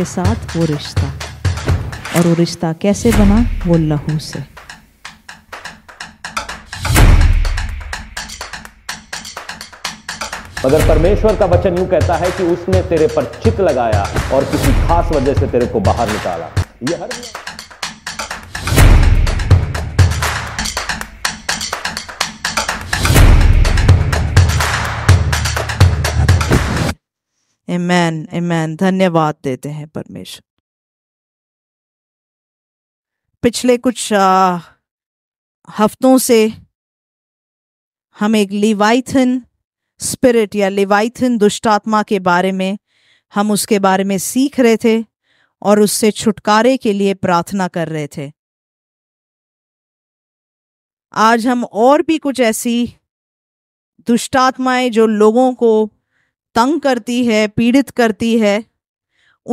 के साथ वो रिश्ता और वो रिश्ता कैसे बना वो लहू से मगर परमेश्वर का वचन यूं कहता है कि उसने तेरे पर चित लगाया और किसी खास वजह से तेरे को बाहर निकाला यह हर एमैन एमैन धन्यवाद देते हैं परमेश्वर पिछले कुछ हफ्तों से हम एक लिवाइथन स्पिरिट या लिवाइथन दुष्टात्मा के बारे में हम उसके बारे में सीख रहे थे और उससे छुटकारे के लिए प्रार्थना कर रहे थे आज हम और भी कुछ ऐसी दुष्टात्माएं जो लोगों को तंग करती है पीड़ित करती है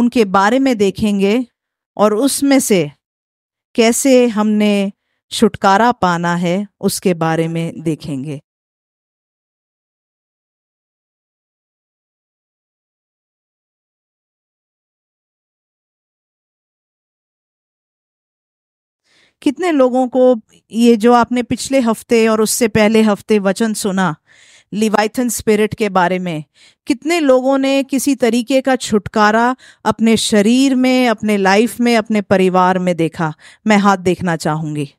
उनके बारे में देखेंगे और उसमें से कैसे हमने छुटकारा पाना है उसके बारे में देखेंगे कितने लोगों को ये जो आपने पिछले हफ्ते और उससे पहले हफ्ते वचन सुना लिवाइथन स्पिरिट के बारे में कितने लोगों ने किसी तरीके का छुटकारा अपने शरीर में अपने लाइफ में अपने परिवार में देखा मैं हाथ देखना चाहूंगी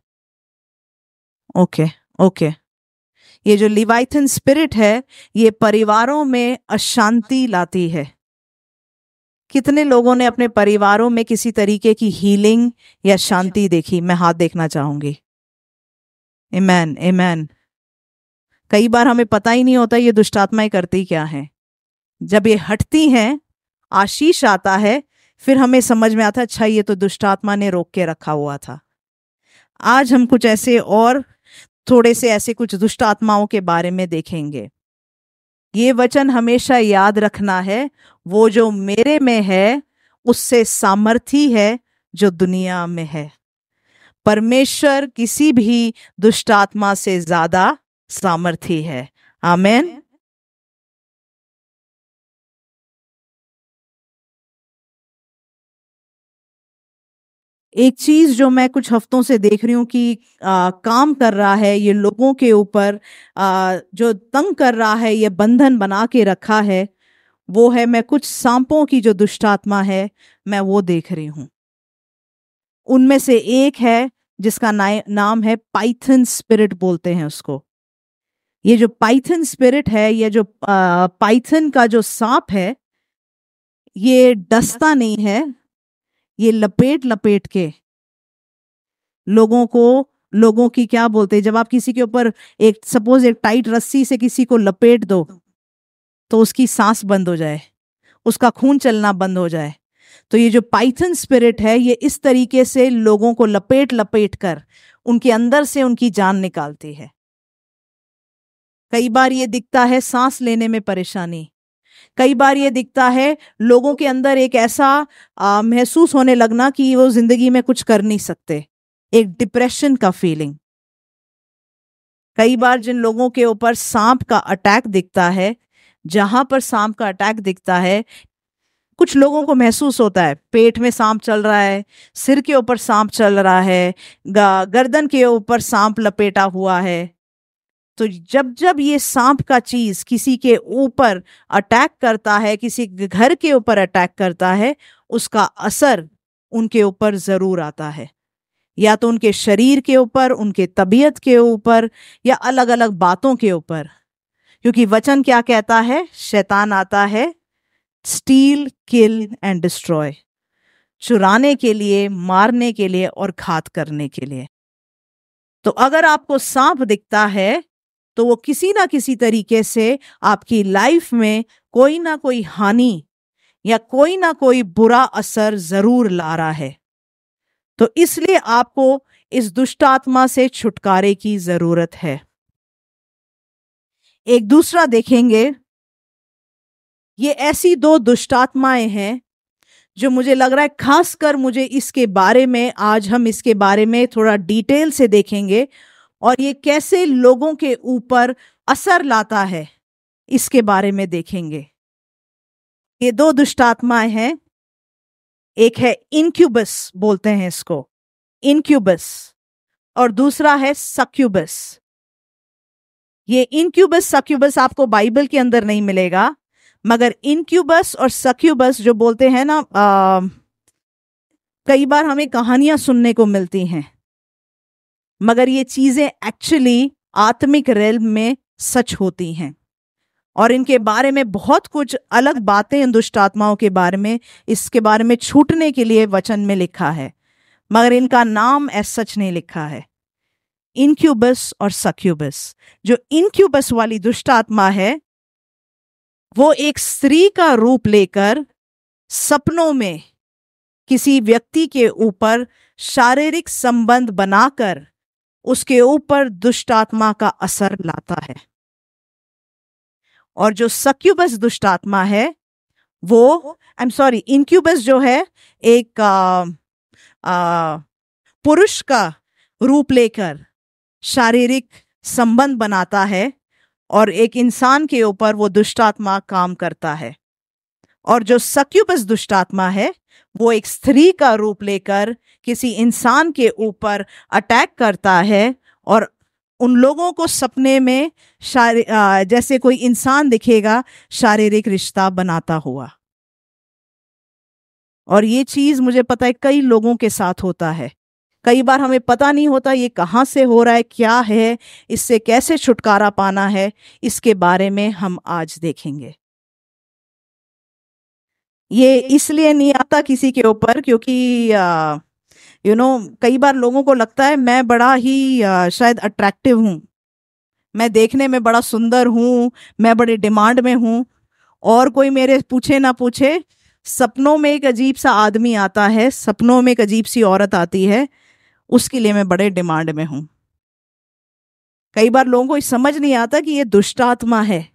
ओके ओके ये जो लिवाइथन स्पिरिट है ये परिवारों में अशांति लाती है कितने लोगों ने अपने परिवारों में किसी तरीके की हीलिंग या शांति देखी मैं हाथ देखना चाहूंगी इमैन इमैन कई बार हमें पता ही नहीं होता ये दुष्टात्माएं करती क्या हैं जब ये हटती हैं आशीष आता है फिर हमें समझ में आता अच्छा ये तो दुष्टात्मा ने रोक के रखा हुआ था आज हम कुछ ऐसे और थोड़े से ऐसे कुछ दुष्ट आत्माओं के बारे में देखेंगे ये वचन हमेशा याद रखना है वो जो मेरे में है उससे सामर्थी है जो दुनिया में है परमेश्वर किसी भी दुष्ट आत्मा से ज्यादा सामर्थ्य है आमेन एक चीज जो मैं कुछ हफ्तों से देख रही हूं कि आ, काम कर रहा है ये लोगों के ऊपर जो तंग कर रहा है ये बंधन बना के रखा है वो है मैं कुछ सांपों की जो दुष्टात्मा है मैं वो देख रही हूं उनमें से एक है जिसका नाम है पाइथन स्पिरिट बोलते हैं उसको ये जो पाइथन स्पिरिट है ये जो पाइथन का जो सांप है ये डसता नहीं है ये लपेट लपेट के लोगों को लोगों की क्या बोलते हैं जब आप किसी के ऊपर एक सपोज एक टाइट रस्सी से किसी को लपेट दो तो उसकी सांस बंद हो जाए उसका खून चलना बंद हो जाए तो ये जो पाइथन स्पिरिट है ये इस तरीके से लोगों को लपेट लपेट कर उनके अंदर से उनकी जान निकालती है कई बार ये दिखता है सांस लेने में परेशानी कई बार ये दिखता है लोगों के अंदर एक ऐसा महसूस होने लगना कि वो जिंदगी में कुछ कर नहीं सकते एक डिप्रेशन का फीलिंग कई बार जिन लोगों के ऊपर सांप का अटैक दिखता है जहां पर सांप का अटैक दिखता है कुछ लोगों को महसूस होता है पेट में सांप चल रहा है सिर के ऊपर सांप चल रहा है गर्दन के ऊपर सांप लपेटा हुआ है तो जब जब ये सांप का चीज किसी के ऊपर अटैक करता है किसी घर के ऊपर अटैक करता है उसका असर उनके ऊपर जरूर आता है या तो उनके शरीर के ऊपर उनके तबीयत के ऊपर या अलग अलग बातों के ऊपर क्योंकि वचन क्या कहता है शैतान आता है स्टील किल एंड डिस्ट्रॉय चुराने के लिए मारने के लिए और घात करने के लिए तो अगर आपको सांप दिखता है तो वो किसी ना किसी तरीके से आपकी लाइफ में कोई ना कोई हानि या कोई ना कोई बुरा असर जरूर ला रहा है तो इसलिए आपको इस दुष्टात्मा से छुटकारे की जरूरत है एक दूसरा देखेंगे ये ऐसी दो दुष्टात्माएं हैं जो मुझे लग रहा है खासकर मुझे इसके बारे में आज हम इसके बारे में थोड़ा डिटेल से देखेंगे और ये कैसे लोगों के ऊपर असर लाता है इसके बारे में देखेंगे ये दो आत्माएं हैं एक है इनक्यूबस बोलते हैं इसको इनक्यूबस और दूसरा है सक्यूबस ये इनक्यूबस सक्यूबस आपको बाइबल के अंदर नहीं मिलेगा मगर इनक्यूबस और सक्यूबस जो बोलते हैं ना आ, कई बार हमें कहानियां सुनने को मिलती हैं मगर ये चीज़ें एक्चुअली आत्मिक रेल में सच होती हैं और इनके बारे में बहुत कुछ अलग बातें इन दुष्ट आत्माओं के बारे में इसके बारे में छूटने के लिए वचन में लिखा है मगर इनका नाम एस सच नहीं लिखा है इनक्यूबस और सक्यूबस जो इनक्यूबस वाली दुष्ट आत्मा है वो एक स्त्री का रूप लेकर सपनों में किसी व्यक्ति के ऊपर शारीरिक संबंध बनाकर उसके ऊपर दुष्ट आत्मा का असर लाता है और जो सक्यूबस दुष्ट आत्मा है वो आई एम सॉरी इनक्यूबस जो है एक पुरुष का रूप लेकर शारीरिक संबंध बनाता है और एक इंसान के ऊपर वो दुष्टात्मा काम करता है और जो सक्यूबस दुष्टात्मा है वो एक स्त्री का रूप लेकर किसी इंसान के ऊपर अटैक करता है और उन लोगों को सपने में शारी जैसे कोई इंसान दिखेगा शारीरिक रिश्ता बनाता हुआ और ये चीज़ मुझे पता है कई लोगों के साथ होता है कई बार हमें पता नहीं होता ये कहाँ से हो रहा है क्या है इससे कैसे छुटकारा पाना है इसके बारे में हम आज देखेंगे ये इसलिए नहीं आता किसी के ऊपर क्योंकि यू नो कई बार लोगों को लगता है मैं बड़ा ही आ, शायद अट्रैक्टिव हूँ मैं देखने में बड़ा सुंदर हूँ मैं बड़े डिमांड में हूँ और कोई मेरे पूछे ना पूछे सपनों में एक अजीब सा आदमी आता है सपनों में एक अजीब सी औरत आती है उसके लिए मैं बड़े डिमांड में हूँ कई बार लोगों को समझ नहीं आता कि ये दुष्ट आत्मा है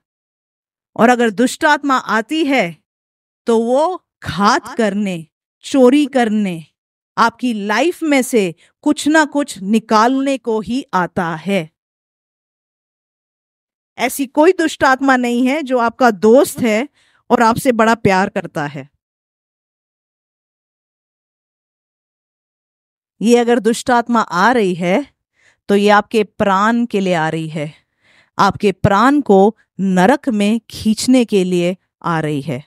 और अगर दुष्ट आत्मा आती है तो वो घात करने चोरी करने आपकी लाइफ में से कुछ ना कुछ निकालने को ही आता है ऐसी कोई दुष्ट आत्मा नहीं है जो आपका दोस्त है और आपसे बड़ा प्यार करता है ये अगर दुष्ट आत्मा आ रही है तो ये आपके प्राण के लिए आ रही है आपके प्राण को नरक में खींचने के लिए आ रही है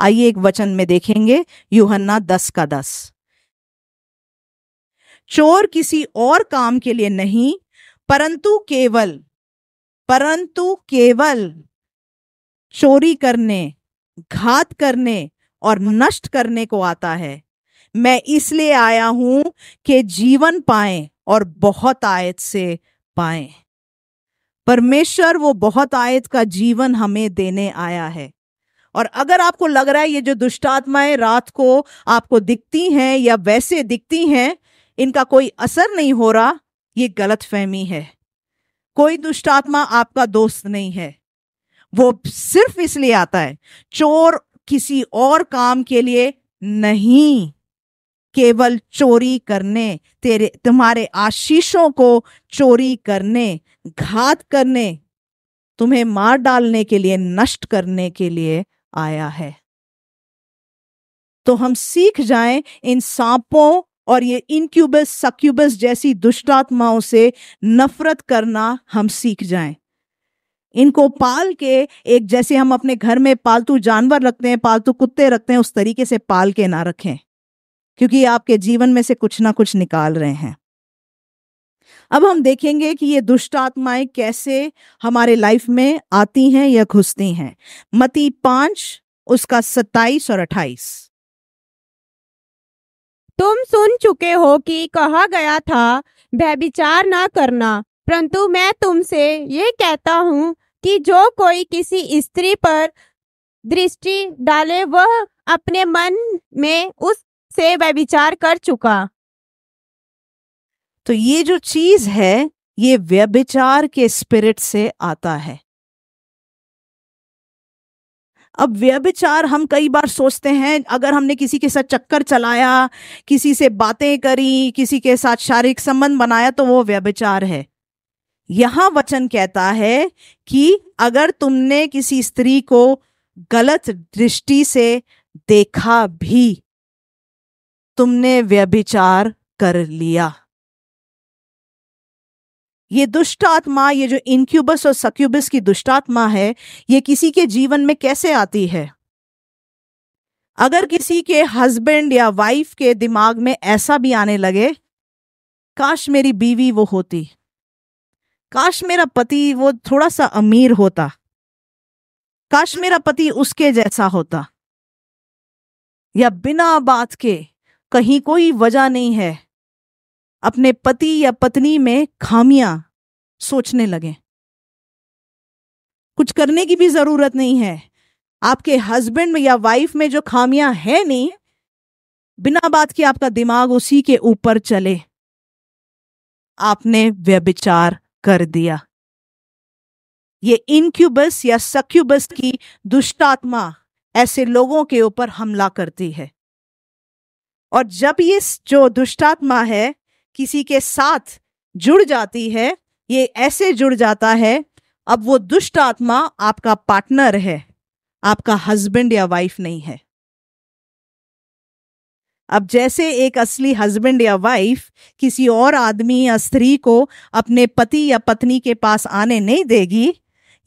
आइए एक वचन में देखेंगे यूहन्ना दस का दस चोर किसी और काम के लिए नहीं परंतु केवल परंतु केवल चोरी करने घात करने और नष्ट करने को आता है मैं इसलिए आया हूं कि जीवन पाए और बहुत आयत से पाए परमेश्वर वो बहुत आयत का जीवन हमें देने आया है और अगर आपको लग रहा है ये जो आत्माएं रात को आपको दिखती हैं या वैसे दिखती हैं इनका कोई असर नहीं हो रहा ये गलत फहमी है कोई दुष्टात्मा आपका दोस्त नहीं है वो सिर्फ इसलिए आता है चोर किसी और काम के लिए नहीं केवल चोरी करने तेरे तुम्हारे आशीषों को चोरी करने घात करने तुम्हें मार डालने के लिए नष्ट करने के लिए आया है तो हम सीख जाएं इन सांपों और ये इनक्यूबस सक्यूबस जैसी दुष्टात्माओं से नफरत करना हम सीख जाएं इनको पाल के एक जैसे हम अपने घर में पालतू जानवर रखते हैं पालतू कुत्ते रखते हैं उस तरीके से पाल के ना रखें क्योंकि आपके जीवन में से कुछ ना कुछ निकाल रहे हैं अब हम देखेंगे कि ये दुष्ट आत्माएं कैसे हमारे लाइफ में आती हैं या घुसती हैं मती पांच उसका सत्ताईस और अट्ठाईस तुम सुन चुके हो कि कहा गया था व्यभिचार ना करना परंतु मैं तुमसे ये कहता हूँ कि जो कोई किसी स्त्री पर दृष्टि डाले वह अपने मन में उससे व्यभिचार कर चुका तो ये जो चीज है ये व्यभिचार के स्पिरिट से आता है अब व्यभिचार हम कई बार सोचते हैं अगर हमने किसी के साथ चक्कर चलाया किसी से बातें करी किसी के साथ शारीरिक संबंध बनाया तो वो व्यभिचार है यहां वचन कहता है कि अगर तुमने किसी स्त्री को गलत दृष्टि से देखा भी तुमने व्यभिचार कर लिया ये दुष्ट आत्मा ये जो इनक्यूबस और सक्यूबस की दुष्ट आत्मा है ये किसी के जीवन में कैसे आती है अगर किसी के हस्बैंड या वाइफ के दिमाग में ऐसा भी आने लगे काश मेरी बीवी वो होती काश मेरा पति वो थोड़ा सा अमीर होता काश मेरा पति उसके जैसा होता या बिना बात के कहीं कोई वजह नहीं है अपने पति या पत्नी में खामियां सोचने लगे कुछ करने की भी जरूरत नहीं है आपके हस्बैंड में या वाइफ में जो खामियां हैं नहीं बिना बात के आपका दिमाग उसी के ऊपर चले आपने व्यभिचार कर दिया ये इनक्यूबस या सक्यूबस की दुष्टात्मा ऐसे लोगों के ऊपर हमला करती है और जब ये जो दुष्टात्मा है किसी के साथ जुड़ जाती है ये ऐसे जुड़ जाता है अब वो दुष्ट आत्मा आपका पार्टनर है आपका हस्बैंड या वाइफ नहीं है अब जैसे एक असली हस्बैंड या वाइफ किसी और आदमी या स्त्री को अपने पति या पत्नी के पास आने नहीं देगी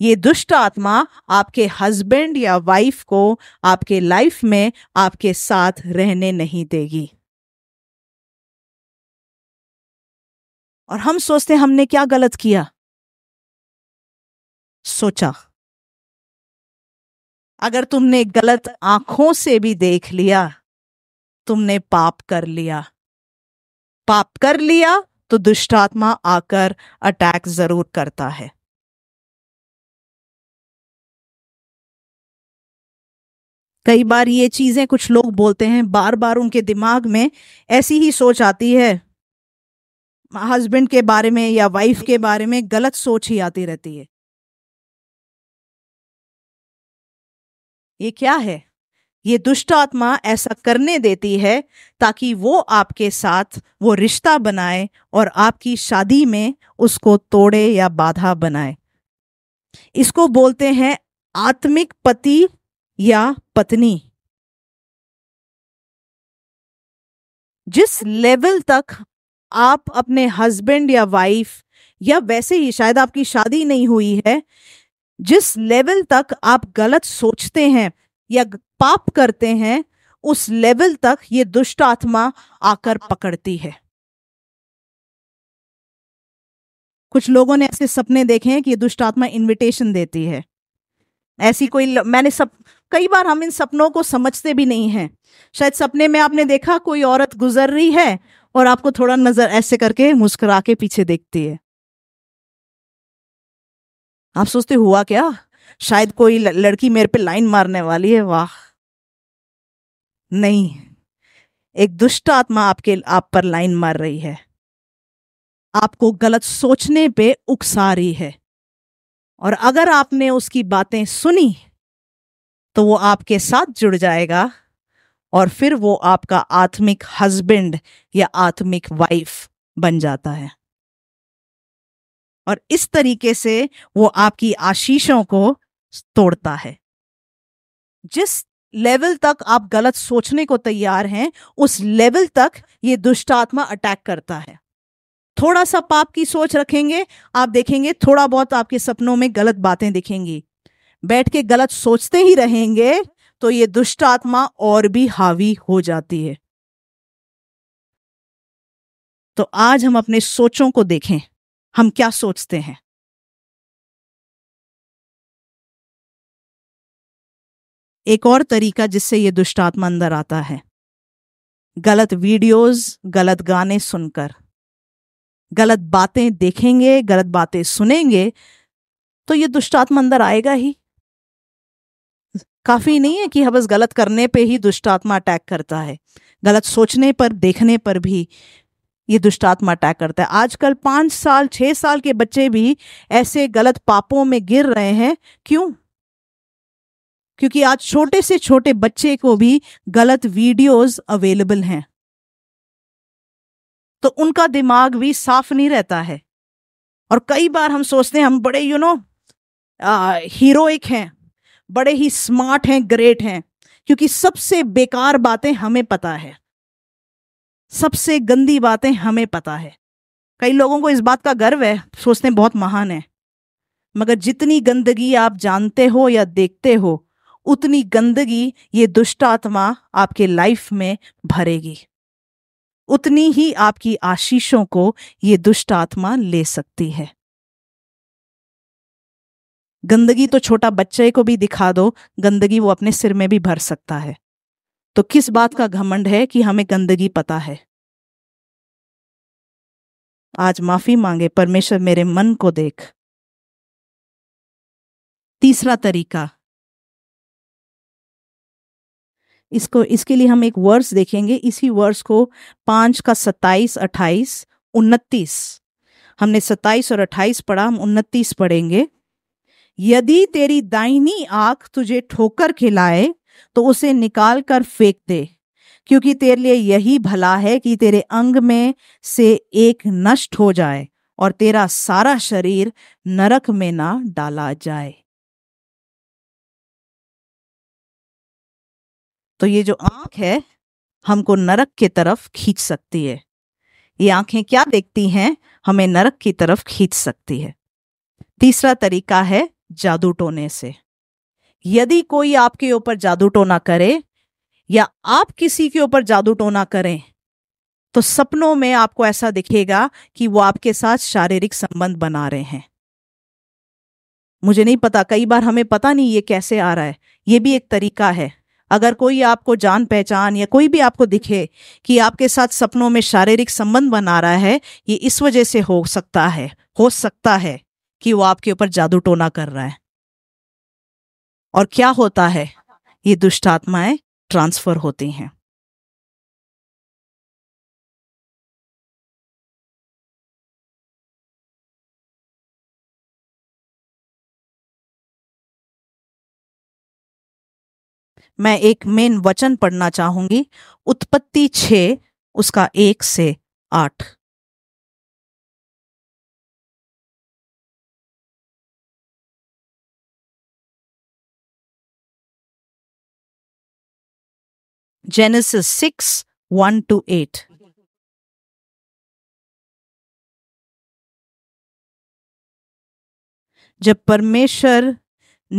ये दुष्ट आत्मा आपके हस्बैंड या वाइफ को आपके लाइफ में आपके साथ रहने नहीं देगी और हम सोचते हमने क्या गलत किया सोचा अगर तुमने गलत आंखों से भी देख लिया तुमने पाप कर लिया पाप कर लिया तो दुष्टात्मा आकर अटैक जरूर करता है कई बार ये चीजें कुछ लोग बोलते हैं बार बार उनके दिमाग में ऐसी ही सोच आती है हस्बैंड के बारे में या वाइफ के बारे में गलत सोच ही आती रहती है ये क्या है ये दुष्ट आत्मा ऐसा करने देती है ताकि वो आपके साथ वो रिश्ता बनाए और आपकी शादी में उसको तोड़े या बाधा बनाए इसको बोलते हैं आत्मिक पति या पत्नी जिस लेवल तक आप अपने हस्बैंड या वाइफ या वैसे ही शायद आपकी शादी नहीं हुई है जिस लेवल तक आप गलत सोचते हैं या पाप करते हैं उस लेवल तक ये दुष्ट आत्मा आकर पकड़ती है कुछ लोगों ने ऐसे सपने देखे हैं कि ये दुष्ट आत्मा इनविटेशन देती है ऐसी कोई ल... मैंने सब कई बार हम इन सपनों को समझते भी नहीं हैं शायद सपने में आपने देखा कोई औरत गुजर रही है और आपको थोड़ा नज़र ऐसे करके मुस्कुरा के पीछे देखती है आप सोचते हुआ क्या शायद कोई लड़की मेरे पे लाइन मारने वाली है वाह नहीं एक दुष्ट आत्मा आपके आप पर लाइन मार रही है आपको गलत सोचने पे उकसा रही है और अगर आपने उसकी बातें सुनी तो वो आपके साथ जुड़ जाएगा और फिर वो आपका आत्मिक हस्बैंड या आत्मिक वाइफ बन जाता है और इस तरीके से वो आपकी आशीषों को तोड़ता है जिस लेवल तक आप गलत सोचने को तैयार हैं उस लेवल तक ये दुष्ट आत्मा अटैक करता है थोड़ा सा पाप की सोच रखेंगे आप देखेंगे थोड़ा बहुत आपके सपनों में गलत बातें दिखेंगी बैठ के गलत सोचते ही रहेंगे तो ये दुष्ट आत्मा और भी हावी हो जाती है तो आज हम अपने सोचों को देखें हम क्या सोचते हैं एक और तरीका जिससे ये दुष्ट आत्मा अंदर आता है गलत वीडियोस गलत गाने सुनकर गलत बातें देखेंगे गलत बातें सुनेंगे तो ये दुष्ट आत्मा अंदर आएगा ही काफ़ी नहीं है कि बस गलत करने पे ही दुष्ट आत्मा अटैक करता है गलत सोचने पर देखने पर भी ये दुष्ट आत्मा अटैक करता है आजकल पांच साल छह साल के बच्चे भी ऐसे गलत पापों में गिर रहे हैं क्यों क्योंकि आज छोटे से छोटे बच्चे को भी गलत वीडियोस अवेलेबल हैं तो उनका दिमाग भी साफ नहीं रहता है और कई बार हम सोचते हैं हम बड़े यू नो हीरोइक हैं बड़े ही स्मार्ट हैं ग्रेट हैं क्योंकि सबसे बेकार बातें हमें पता है सबसे गंदी बातें हमें पता है कई लोगों को इस बात का गर्व है सोचते हैं बहुत महान है मगर जितनी गंदगी आप जानते हो या देखते हो उतनी गंदगी ये दुष्ट आत्मा आपके लाइफ में भरेगी उतनी ही आपकी आशीषों को ये दुष्ट आत्मा ले सकती है गंदगी तो छोटा बच्चे को भी दिखा दो गंदगी वो अपने सिर में भी भर सकता है तो किस बात का घमंड है कि हमें गंदगी पता है आज माफी मांगे परमेश्वर मेरे मन को देख तीसरा तरीका इसको इसके लिए हम एक वर्स देखेंगे इसी वर्स को पांच का सत्ताईस अट्ठाईस उनतीस हमने सत्ताईस और अट्ठाईस पढ़ा हम उनतीस पढ़ेंगे यदि तेरी दाहिनी आंख तुझे ठोकर खिलाए तो उसे निकाल कर फेंक दे क्योंकि तेरे लिए यही भला है कि तेरे अंग में से एक नष्ट हो जाए और तेरा सारा शरीर नरक में ना डाला जाए तो ये जो आंख है हमको नरक की तरफ खींच सकती है ये आंखें क्या देखती हैं हमें नरक की तरफ खींच सकती है तीसरा तरीका है जादू टोने से यदि कोई आपके ऊपर जादू टोना करे या आप किसी के ऊपर जादू टोना करें तो सपनों में आपको ऐसा दिखेगा कि वो आपके साथ शारीरिक संबंध बना रहे हैं मुझे नहीं पता कई बार हमें पता नहीं ये कैसे आ रहा है ये भी एक तरीका है अगर कोई आपको जान पहचान या कोई भी आपको दिखे कि आपके साथ सपनों में शारीरिक संबंध बना रहा है ये इस वजह से हो सकता है हो सकता है कि वो आपके ऊपर जादू टोना कर रहा है और क्या होता है ये दुष्ट आत्माएं ट्रांसफर होती हैं मैं एक मेन वचन पढ़ना चाहूंगी उत्पत्ति छे उसका एक से आठ Genesis 6 1 to 8. जब परमेश्वर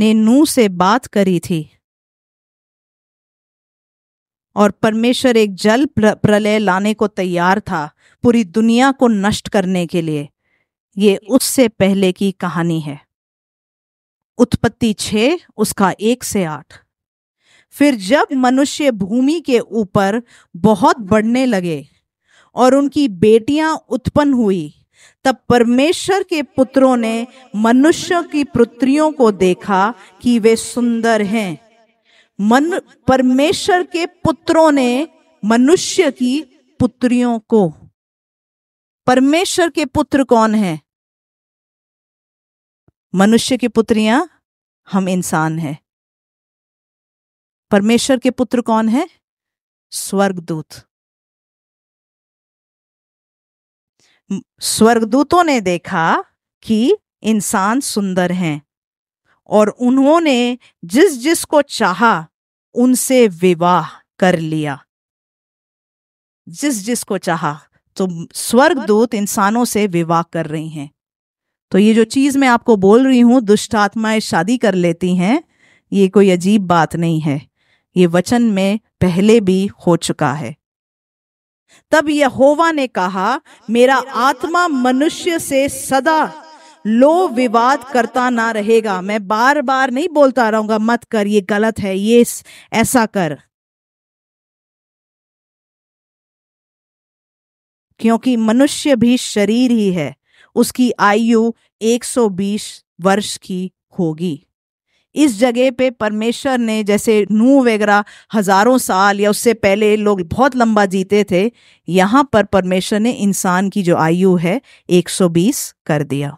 ने नू से बात करी थी और परमेश्वर एक जल प्रलय लाने को तैयार था पूरी दुनिया को नष्ट करने के लिए ये उससे पहले की कहानी है उत्पत्ति छे उसका एक से आठ फिर जब मनुष्य भूमि के ऊपर बहुत बढ़ने लगे और उनकी बेटियां उत्पन्न हुई तब परमेश्वर के पुत्रों ने मनुष्य की पुत्रियों को देखा कि वे सुंदर हैं मन परमेश्वर के पुत्रों ने मनुष्य की पुत्रियों को परमेश्वर के पुत्र कौन है मनुष्य की पुत्रियां हम इंसान हैं परमेश्वर के पुत्र कौन है स्वर्गदूत स्वर्गदूतों ने देखा कि इंसान सुंदर हैं और उन्होंने जिस जिस को चाहा उनसे विवाह कर लिया जिस जिस को चाहा तो स्वर्गदूत इंसानों से विवाह कर रही हैं तो ये जो चीज मैं आपको बोल रही हूं दुष्ट आत्माएं शादी कर लेती हैं ये कोई अजीब बात नहीं है ये वचन में पहले भी हो चुका है तब यहोवा ने कहा मेरा आत्मा मनुष्य से सदा लो विवाद करता ना रहेगा मैं बार बार नहीं बोलता रहूंगा मत कर ये गलत है ये ऐसा कर क्योंकि मनुष्य भी शरीर ही है उसकी आयु 120 वर्ष की होगी इस जगह पे परमेश्वर ने जैसे नूह वगैरह हजारों साल या उससे पहले लोग बहुत लंबा जीते थे यहां पर परमेश्वर ने इंसान की जो आयु है 120 कर दिया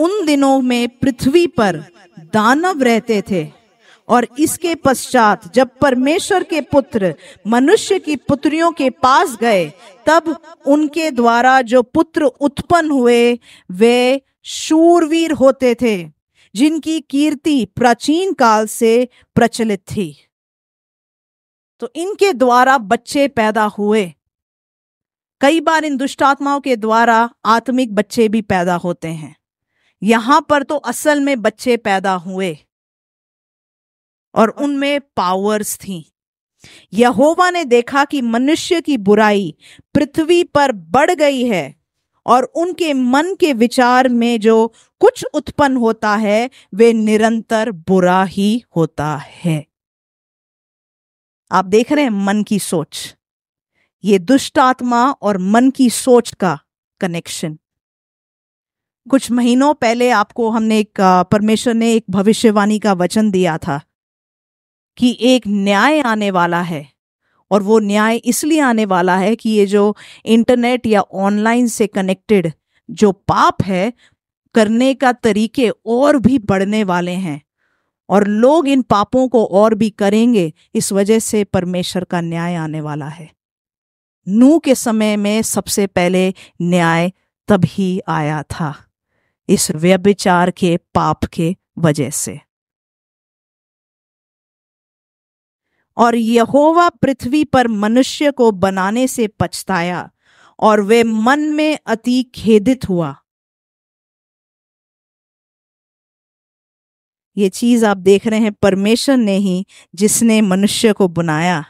उन दिनों में पृथ्वी पर दानव रहते थे और इसके पश्चात जब परमेश्वर के पुत्र मनुष्य की पुत्रियों के पास गए तब उनके द्वारा जो पुत्र उत्पन्न हुए वे शूरवीर होते थे जिनकी कीर्ति प्राचीन काल से प्रचलित थी तो इनके द्वारा बच्चे पैदा हुए कई बार इन दुष्टात्माओं के द्वारा आत्मिक बच्चे भी पैदा होते हैं यहां पर तो असल में बच्चे पैदा हुए और उनमें पावर्स थी यहोवा ने देखा कि मनुष्य की बुराई पृथ्वी पर बढ़ गई है और उनके मन के विचार में जो कुछ उत्पन्न होता है वे निरंतर बुरा ही होता है आप देख रहे हैं मन की सोच ये दुष्ट आत्मा और मन की सोच का कनेक्शन कुछ महीनों पहले आपको हमने एक परमेश्वर ने एक भविष्यवाणी का वचन दिया था कि एक न्याय आने वाला है और वो न्याय इसलिए आने वाला है कि ये जो इंटरनेट या ऑनलाइन से कनेक्टेड जो पाप है करने का तरीके और भी बढ़ने वाले हैं और लोग इन पापों को और भी करेंगे इस वजह से परमेश्वर का न्याय आने वाला है नू के समय में सबसे पहले न्याय तभी आया था इस व्यभिचार के पाप के वजह से और यहोवा पृथ्वी पर मनुष्य को बनाने से पछताया और वे मन में अति खेदित हुआ ये चीज आप देख रहे हैं परमेश्वर ने ही जिसने मनुष्य को बनाया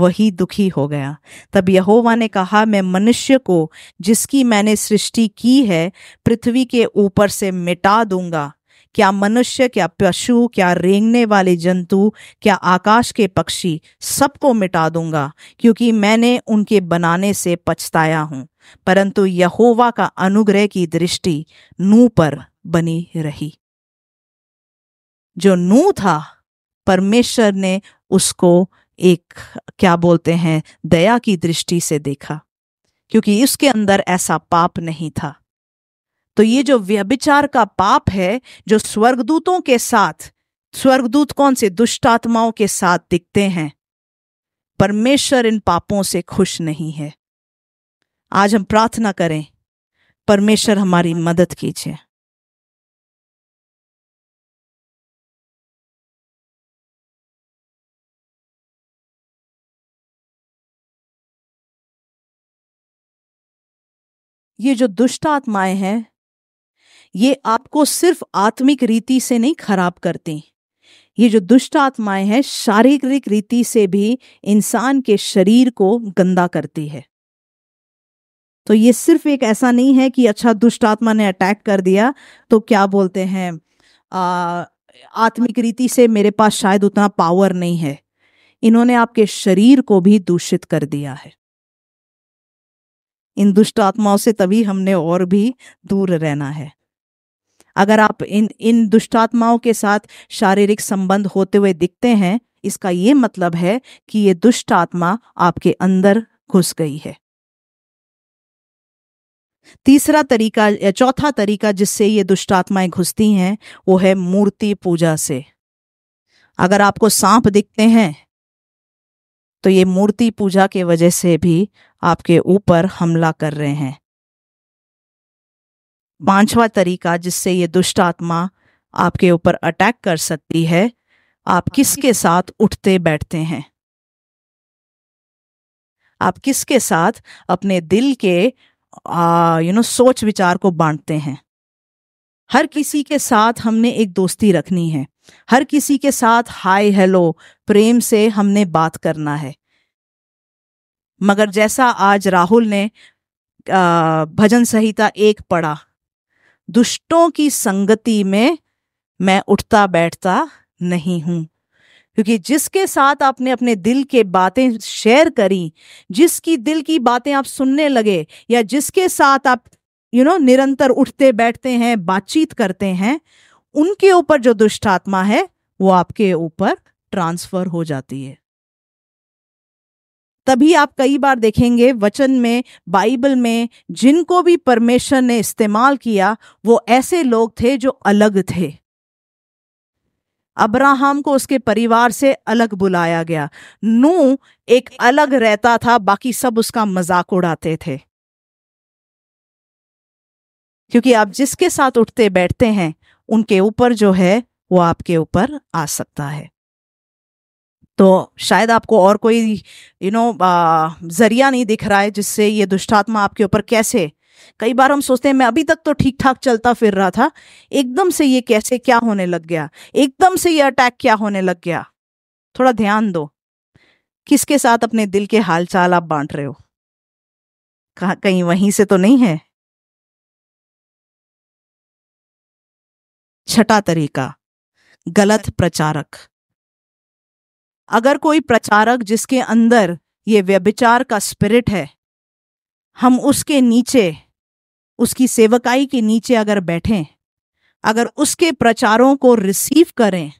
वही दुखी हो गया तब यहोवा ने कहा मैं मनुष्य को जिसकी मैंने सृष्टि की है पृथ्वी के ऊपर से मिटा दूंगा क्या मनुष्य क्या पशु क्या रेंगने वाले जंतु क्या आकाश के पक्षी सबको मिटा दूंगा क्योंकि मैंने उनके बनाने से पछताया हूं परंतु यहोवा का अनुग्रह की दृष्टि नू पर बनी रही जो नू था परमेश्वर ने उसको एक क्या बोलते हैं दया की दृष्टि से देखा क्योंकि उसके अंदर ऐसा पाप नहीं था तो ये जो व्यभिचार का पाप है जो स्वर्गदूतों के साथ स्वर्गदूत कौन से दुष्ट आत्माओं के साथ दिखते हैं परमेश्वर इन पापों से खुश नहीं है आज हम प्रार्थना करें परमेश्वर हमारी मदद कीजिए ये जो दुष्ट आत्माएं हैं ये आपको सिर्फ आत्मिक रीति से नहीं खराब करती ये जो दुष्ट आत्माएं हैं शारीरिक रीति से भी इंसान के शरीर को गंदा करती है तो ये सिर्फ एक ऐसा नहीं है कि अच्छा दुष्ट आत्मा ने अटैक कर दिया तो क्या बोलते हैं आत्मिक रीति से मेरे पास शायद उतना पावर नहीं है इन्होंने आपके शरीर को भी दूषित कर दिया है इन दुष्ट आत्माओं से तभी हमने और भी दूर रहना है अगर आप इन इन दुष्टात्माओं के साथ शारीरिक संबंध होते हुए दिखते हैं इसका ये मतलब है कि ये दुष्ट आत्मा आपके अंदर घुस गई है तीसरा तरीका या चौथा तरीका जिससे ये दुष्ट आत्माएं घुसती हैं वो है मूर्ति पूजा से अगर आपको सांप दिखते हैं तो ये मूर्ति पूजा के वजह से भी आपके ऊपर हमला कर रहे हैं पांचवा तरीका जिससे ये दुष्ट आत्मा आपके ऊपर अटैक कर सकती है आप किसके साथ उठते बैठते हैं आप किसके साथ अपने दिल के यू नो सोच विचार को बांटते हैं हर किसी के साथ हमने एक दोस्ती रखनी है हर किसी के साथ हाय हेलो प्रेम से हमने बात करना है मगर जैसा आज राहुल ने भजन संहिता एक पढ़ा दुष्टों की संगति में मैं उठता बैठता नहीं हूं क्योंकि जिसके साथ आपने अपने दिल के बातें शेयर करी जिसकी दिल की बातें आप सुनने लगे या जिसके साथ आप यू you नो know, निरंतर उठते बैठते हैं बातचीत करते हैं उनके ऊपर जो दुष्ट आत्मा है वो आपके ऊपर ट्रांसफर हो जाती है तभी आप कई बार देखेंगे वचन में बाइबल में जिनको भी परमेश्वर ने इस्तेमाल किया वो ऐसे लोग थे जो अलग थे अब्राहम को उसके परिवार से अलग बुलाया गया नू एक अलग रहता था बाकी सब उसका मजाक उड़ाते थे क्योंकि आप जिसके साथ उठते बैठते हैं उनके ऊपर जो है वो आपके ऊपर आ सकता है तो शायद आपको और कोई यू नो जरिया नहीं दिख रहा है जिससे ये दुष्टात्मा आपके ऊपर कैसे कई बार हम सोचते हैं मैं अभी तक तो ठीक ठाक चलता फिर रहा था एकदम से ये कैसे क्या होने लग गया एकदम से ये अटैक क्या होने लग गया थोड़ा ध्यान दो किसके साथ अपने दिल के हालचाल आप बांट रहे हो कहा कहीं वहीं से तो नहीं है छठा तरीका गलत हाँ। प्रचारक अगर कोई प्रचारक जिसके अंदर ये व्यभिचार का स्पिरिट है हम उसके नीचे उसकी सेवकाई के नीचे अगर बैठें अगर उसके प्रचारों को रिसीव करें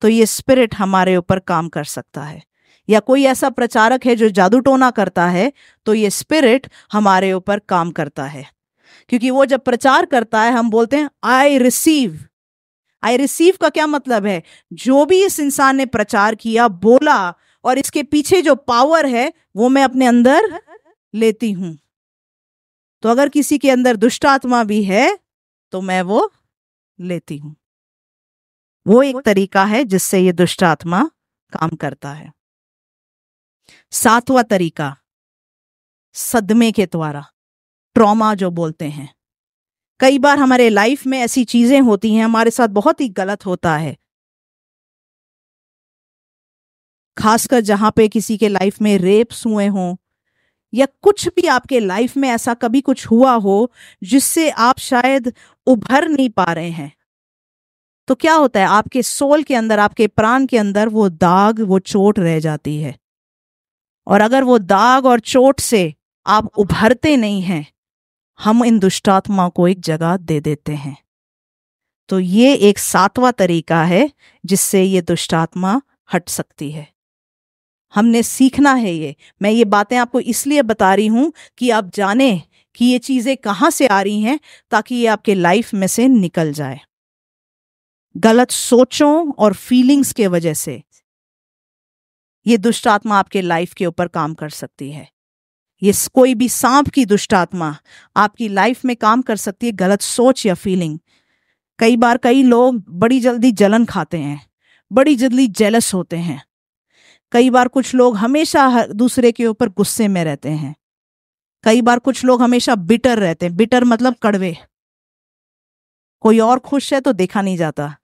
तो ये स्पिरिट हमारे ऊपर काम कर सकता है या कोई ऐसा प्रचारक है जो जादू टोना करता है तो ये स्पिरिट हमारे ऊपर काम करता है क्योंकि वो जब प्रचार करता है हम बोलते हैं आई रिसीव आई रिसीव का क्या मतलब है जो भी इस इंसान ने प्रचार किया बोला और इसके पीछे जो पावर है वो मैं अपने अंदर लेती हूं तो अगर किसी के अंदर दुष्ट आत्मा भी है तो मैं वो लेती हूं वो एक तरीका है जिससे ये दुष्ट आत्मा काम करता है सातवां तरीका सदमे के द्वारा ट्रॉमा जो बोलते हैं कई बार हमारे लाइफ में ऐसी चीज़ें होती हैं हमारे साथ बहुत ही गलत होता है खासकर जहां पे किसी के लाइफ में रेप्स हुए हों या कुछ भी आपके लाइफ में ऐसा कभी कुछ हुआ हो जिससे आप शायद उभर नहीं पा रहे हैं तो क्या होता है आपके सोल के अंदर आपके प्राण के अंदर वो दाग वो चोट रह जाती है और अगर वो दाग और चोट से आप उभरते नहीं हैं हम इन दुष्टात्मा को एक जगह दे देते हैं तो ये एक सातवां तरीका है जिससे ये दुष्टात्मा हट सकती है हमने सीखना है ये मैं ये बातें आपको इसलिए बता रही हूं कि आप जाने कि ये चीज़ें कहां से आ रही हैं ताकि ये आपके लाइफ में से निकल जाए गलत सोचों और फीलिंग्स के वजह से ये दुष्ट आत्मा आपके लाइफ के ऊपर काम कर सकती है ये कोई भी सांप की दुष्ट आत्मा आपकी लाइफ में काम कर सकती है गलत सोच या फीलिंग कई बार कई लोग बड़ी जल्दी जलन खाते हैं बड़ी जल्दी जेलस होते हैं कई बार कुछ लोग हमेशा दूसरे के ऊपर गुस्से में रहते हैं कई बार कुछ लोग हमेशा बिटर रहते हैं बिटर मतलब कड़वे कोई और खुश है तो देखा नहीं जाता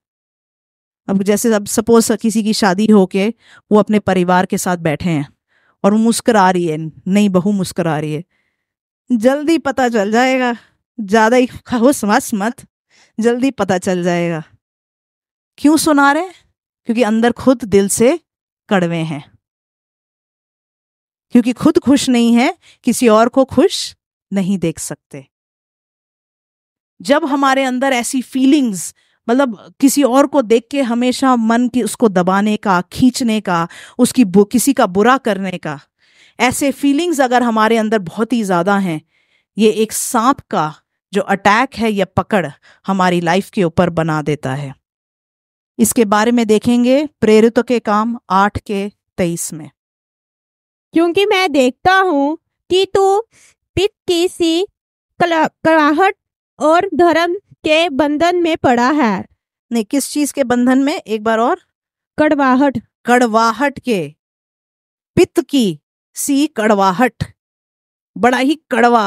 अब जैसे अब सपोज किसी की शादी होके वो अपने परिवार के साथ बैठे हैं और वो मुस्करा रही है नहीं बहू मुस्करा रही है जल्दी पता चल जाएगा ज़्यादा ही खाओस मस मत जल्दी पता चल जाएगा क्यों सुना रहे क्योंकि अंदर खुद दिल से कड़वे हैं क्योंकि खुद खुश नहीं है किसी और को खुश नहीं देख सकते जब हमारे अंदर ऐसी फीलिंग्स मतलब किसी और को देख के हमेशा मन की उसको दबाने का खींचने का उसकी किसी का बुरा करने का ऐसे फीलिंग्स अगर हमारे अंदर बहुत ही ज़्यादा हैं ये एक सांप का जो अटैक है या पकड़ हमारी लाइफ के ऊपर बना देता है इसके बारे में देखेंगे प्रेरित के काम आठ के तेईस में क्योंकि मैं देखता हूं कि तू पित्त की सी कड़ाहट और धर्म के बंधन में पड़ा है नहीं किस चीज के बंधन में एक बार और कड़वाहट कड़वाहट के पित्त की सी कड़वाहट बड़ा ही कड़वा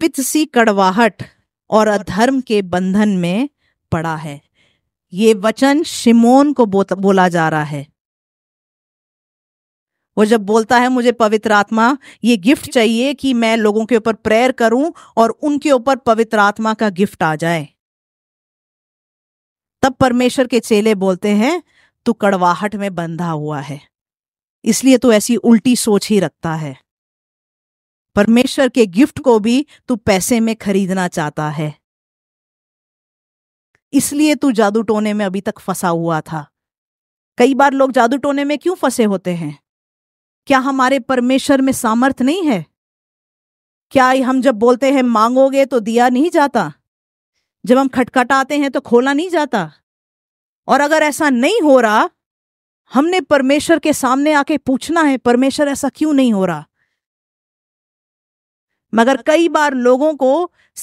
पित्त सी कड़वाहट और अधर्म के बंधन में पड़ा है ये वचन शिमोन को बोला जा रहा है वो जब बोलता है मुझे पवित्र आत्मा ये गिफ्ट चाहिए कि मैं लोगों के ऊपर प्रेयर करूं और उनके ऊपर पवित्र आत्मा का गिफ्ट आ जाए तब परमेश्वर के चेले बोलते हैं तू कड़वाहट में बंधा हुआ है इसलिए तू ऐसी उल्टी सोच ही रखता है परमेश्वर के गिफ्ट को भी तू पैसे में खरीदना चाहता है इसलिए तू जादू टोने में अभी तक फंसा हुआ था कई बार लोग जादू टोने में क्यों फंसे होते हैं क्या हमारे परमेश्वर में सामर्थ नहीं है क्या हम जब बोलते हैं मांगोगे तो दिया नहीं जाता जब हम खटखटाते हैं तो खोला नहीं जाता और अगर ऐसा नहीं हो रहा हमने परमेश्वर के सामने आके पूछना है परमेश्वर ऐसा क्यों नहीं हो रहा मगर कई बार लोगों को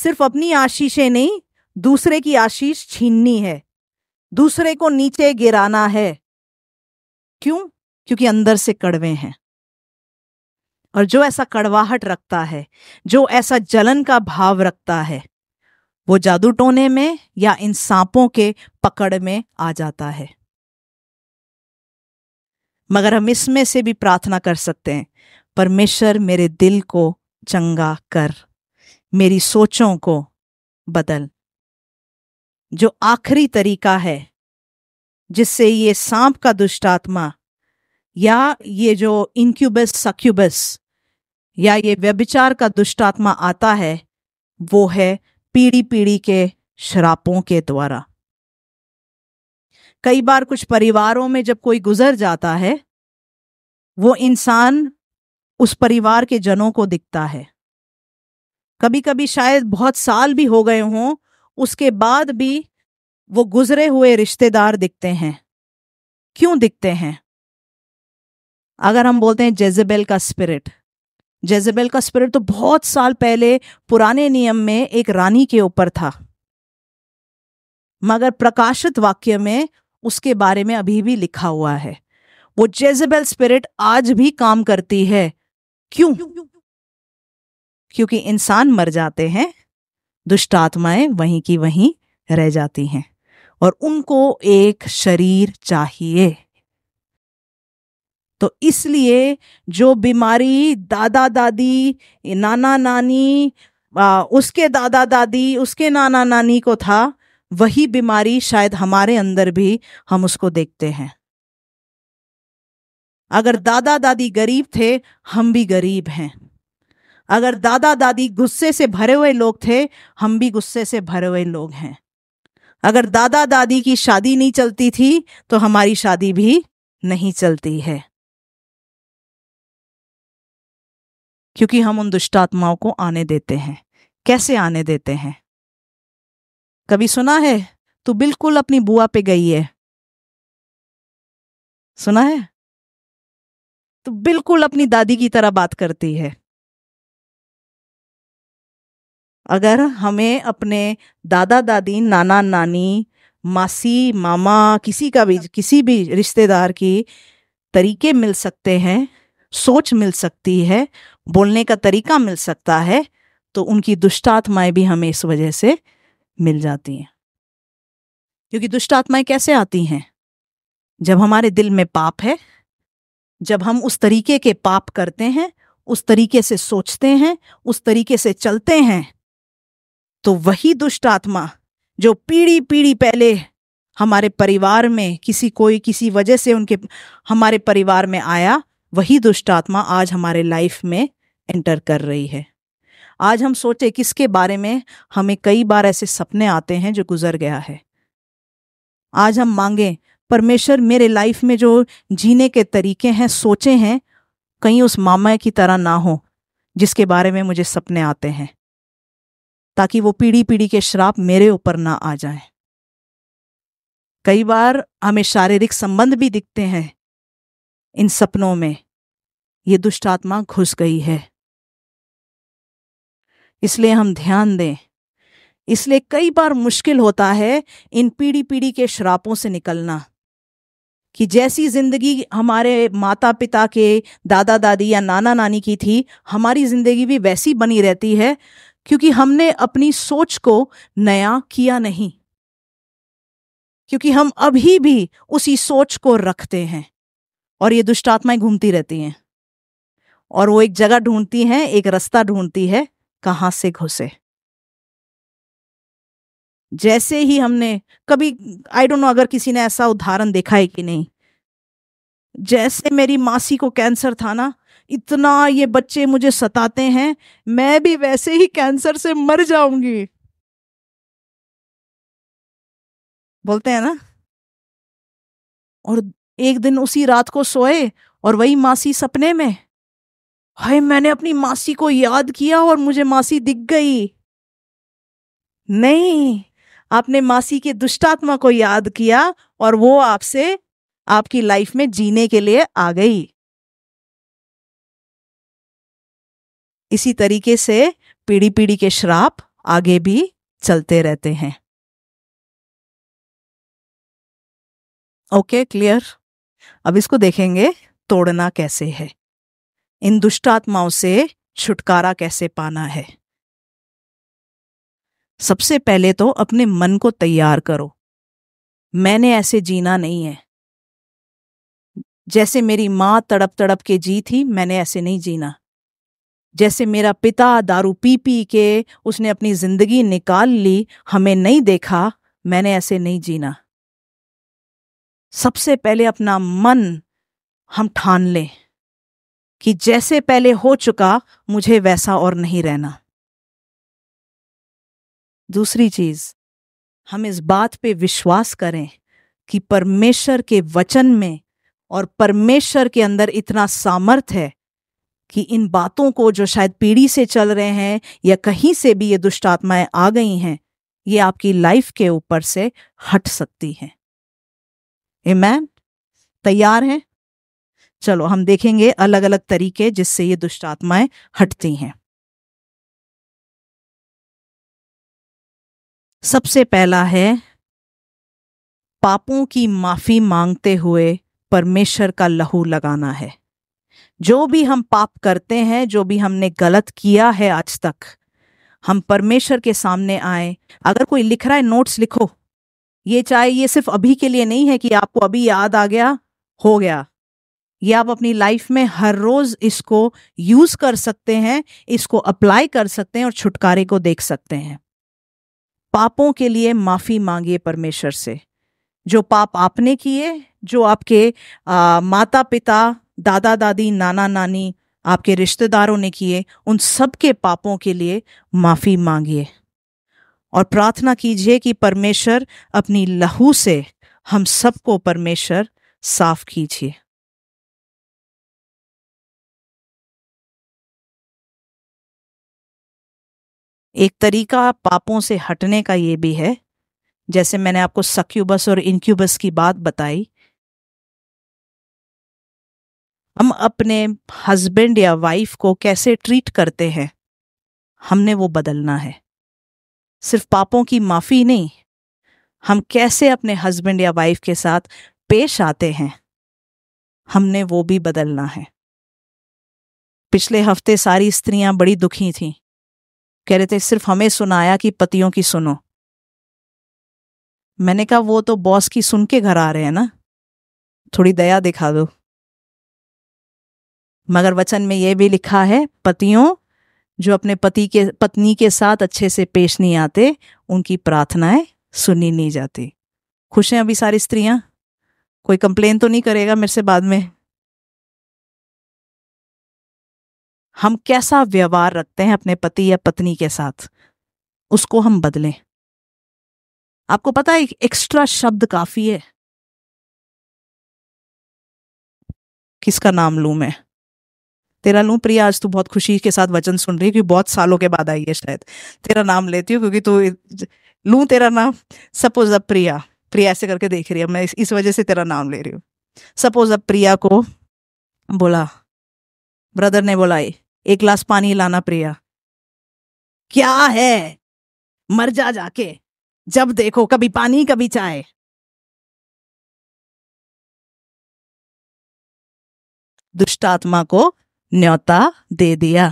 सिर्फ अपनी आशीषें नहीं दूसरे की आशीष छीननी है दूसरे को नीचे गिराना है क्यों क्योंकि अंदर से कड़वे हैं और जो ऐसा कड़वाहट रखता है जो ऐसा जलन का भाव रखता है वो जादू टोने में या इन सांपों के पकड़ में आ जाता है मगर हम इसमें से भी प्रार्थना कर सकते हैं परमेश्वर मेरे दिल को चंगा कर मेरी सोचों को बदल जो आखिरी तरीका है जिससे ये सांप का दुष्टात्मा या ये जो इनक्यूबस सक्यूबस या ये व्यभिचार का दुष्टात्मा आता है वो है पीढ़ी पीढ़ी के शरापों के द्वारा कई बार कुछ परिवारों में जब कोई गुजर जाता है वो इंसान उस परिवार के जनों को दिखता है कभी कभी शायद बहुत साल भी हो गए हों उसके बाद भी वो गुजरे हुए रिश्तेदार दिखते हैं क्यों दिखते हैं अगर हम बोलते हैं जेजेबेल का स्पिरिट जेजेबेल का स्पिरिट तो बहुत साल पहले पुराने नियम में एक रानी के ऊपर था मगर प्रकाशित वाक्य में उसके बारे में अभी भी लिखा हुआ है वो जेजेबेल स्पिरिट आज भी काम करती है क्यों क्योंकि इंसान मर जाते हैं दुष्ट आत्माएं वहीं की वहीं रह जाती हैं और उनको एक शरीर चाहिए तो इसलिए जो बीमारी दादा दादी नाना नानी आ, उसके दादा दादी उसके नाना नानी को था वही बीमारी शायद हमारे अंदर भी हम उसको देखते हैं अगर दादा दादी गरीब थे हम भी गरीब हैं अगर दादा दादी गुस्से से भरे हुए लोग थे हम भी गुस्से से भरे हुए लोग हैं अगर दादा दादी की शादी नहीं चलती थी तो हमारी शादी भी नहीं चलती है क्योंकि हम उन दुष्टात्माओं को आने देते हैं कैसे आने देते हैं कभी सुना है तू बिल्कुल अपनी बुआ पे गई है सुना है तो बिल्कुल अपनी दादी की तरह बात करती है अगर हमें अपने दादा दादी नाना नानी मासी मामा किसी का भी किसी भी रिश्तेदार की तरीके मिल सकते हैं सोच मिल सकती है बोलने का तरीका मिल सकता है तो उनकी दुष्टात्माएं भी हमें इस वजह से मिल जाती हैं क्योंकि दुष्टात्माएं कैसे आती हैं जब हमारे दिल में पाप है जब हम उस तरीके के पाप करते हैं उस तरीके से सोचते हैं उस तरीके से चलते हैं तो वही दुष्ट आत्मा जो पीढ़ी पीढ़ी पहले हमारे परिवार में किसी कोई किसी वजह से उनके हमारे परिवार में आया वही दुष्ट आत्मा आज हमारे लाइफ में एंटर कर रही है आज हम सोचे किसके बारे में हमें कई बार ऐसे सपने आते हैं जो गुजर गया है आज हम मांगे परमेश्वर मेरे लाइफ में जो जीने के तरीके हैं सोचे हैं कहीं उस मामा की तरह ना हो जिसके बारे में मुझे सपने आते हैं ताकि वो पीढ़ी पीढ़ी के श्राप मेरे ऊपर ना आ जाए कई बार हमें शारीरिक संबंध भी दिखते हैं इन सपनों में ये दुष्ट आत्मा घुस गई है इसलिए हम ध्यान दें इसलिए कई बार मुश्किल होता है इन पीढ़ी पीढ़ी के श्रापों से निकलना कि जैसी ज़िंदगी हमारे माता पिता के दादा दादी या नाना नानी की थी हमारी ज़िंदगी भी वैसी बनी रहती है क्योंकि हमने अपनी सोच को नया किया नहीं क्योंकि हम अभी भी उसी सोच को रखते हैं और ये दुष्टात्माएं घूमती रहती हैं और वो एक जगह ढूंढती हैं एक रास्ता ढूंढती है कहां से घुसे जैसे ही हमने कभी आई डोंट नो अगर किसी ने ऐसा उदाहरण देखा है कि नहीं जैसे मेरी मासी को कैंसर था ना इतना ये बच्चे मुझे सताते हैं मैं भी वैसे ही कैंसर से मर जाऊंगी बोलते हैं ना और एक दिन उसी रात को सोए और वही मासी सपने में हाय मैंने अपनी मासी को याद किया और मुझे मासी दिख गई नहीं आपने मासी के दुष्टात्मा को याद किया और वो आपसे आपकी लाइफ में जीने के लिए आ गई इसी तरीके से पीढ़ी पीढ़ी के श्राप आगे भी चलते रहते हैं ओके क्लियर अब इसको देखेंगे तोड़ना कैसे है इन दुष्टात्माओं से छुटकारा कैसे पाना है सबसे पहले तो अपने मन को तैयार करो मैंने ऐसे जीना नहीं है जैसे मेरी मां तड़प तड़प के जी थी मैंने ऐसे नहीं जीना जैसे मेरा पिता दारू पी पी के उसने अपनी जिंदगी निकाल ली हमें नहीं देखा मैंने ऐसे नहीं जीना सबसे पहले अपना मन हम ठान लें कि जैसे पहले हो चुका मुझे वैसा और नहीं रहना दूसरी चीज हम इस बात पे विश्वास करें कि परमेश्वर के वचन में और परमेश्वर के अंदर इतना सामर्थ है कि इन बातों को जो शायद पीढ़ी से चल रहे हैं या कहीं से भी ये दुष्ट आत्माएं आ गई हैं ये आपकी लाइफ के ऊपर से हट सकती हैं मैम तैयार हैं चलो हम देखेंगे अलग अलग तरीके जिससे ये दुष्ट आत्माएं हटती हैं सबसे पहला है पापों की माफ़ी मांगते हुए परमेश्वर का लहू लगाना है जो भी हम पाप करते हैं जो भी हमने गलत किया है आज तक हम परमेश्वर के सामने आए अगर कोई लिख रहा है नोट्स लिखो ये चाहे ये सिर्फ अभी के लिए नहीं है कि आपको अभी याद आ गया हो गया ये आप अपनी लाइफ में हर रोज इसको यूज कर सकते हैं इसको अप्लाई कर सकते हैं और छुटकारे को देख सकते हैं पापों के लिए माफी मांगिए परमेश्वर से जो पाप आपने किए जो आपके आ, माता पिता दादा दादी नाना नानी आपके रिश्तेदारों ने किए उन सब के पापों के लिए माफी मांगिए और प्रार्थना कीजिए कि परमेश्वर अपनी लहू से हम सबको परमेश्वर साफ कीजिए एक तरीका पापों से हटने का ये भी है जैसे मैंने आपको सक्यूबस और इनक्यूबस की बात बताई हम अपने हस्बैंड या वाइफ को कैसे ट्रीट करते हैं हमने वो बदलना है सिर्फ पापों की माफ़ी नहीं हम कैसे अपने हस्बैंड या वाइफ के साथ पेश आते हैं हमने वो भी बदलना है पिछले हफ्ते सारी स्त्रियां बड़ी दुखी थीं कह रहे थे सिर्फ हमें सुनाया कि पतियों की सुनो मैंने कहा वो तो बॉस की सुन के घर आ रहे हैं ना थोड़ी दया दिखा दो मगर वचन में यह भी लिखा है पतियों जो अपने पति के पत्नी के साथ अच्छे से पेश नहीं आते उनकी प्रार्थनाएं सुनी नहीं जाती खुश हैं अभी सारी स्त्रियां कोई कंप्लेन तो नहीं करेगा मेरे से बाद में हम कैसा व्यवहार रखते हैं अपने पति या पत्नी के साथ उसको हम बदलें आपको पता है एक एक्स्ट्रा शब्द काफी है किसका नाम लू मैं तेरा लू प्रिया आज तू बहुत खुशी के साथ वचन सुन रही है क्योंकि बहुत सालों के बाद आई है शायद तेरा नाम लेती हूँ क्योंकि तू लू तेरा नाम सपोज अब प्रिया प्रिया ऐसे करके देख रही है मैं इस, वजह से तेरा नाम ले रही हूँ सपोज अब प्रिया को बोला ब्रदर ने बोला एक गिलास पानी लाना प्रिया क्या है मर जा जाके जब देखो कभी पानी कभी चाय दुष्टात्मा को न्योता दे दिया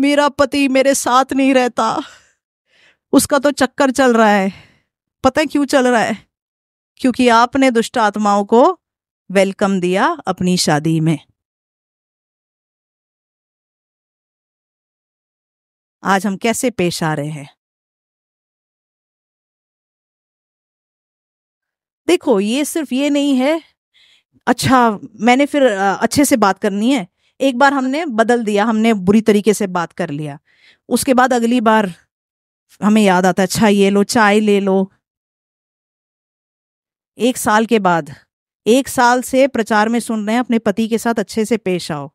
मेरा पति मेरे साथ नहीं रहता उसका तो चक्कर चल रहा है पता है क्यों चल रहा है क्योंकि आपने दुष्ट आत्माओं को वेलकम दिया अपनी शादी में आज हम कैसे पेश आ रहे हैं देखो ये सिर्फ ये नहीं है अच्छा मैंने फिर अच्छे से बात करनी है एक बार हमने बदल दिया हमने बुरी तरीके से बात कर लिया उसके बाद अगली बार हमें याद आता है अच्छा ये लो चाय ले लो एक साल के बाद एक साल से प्रचार में सुन रहे हैं अपने पति के साथ अच्छे से पेश आओ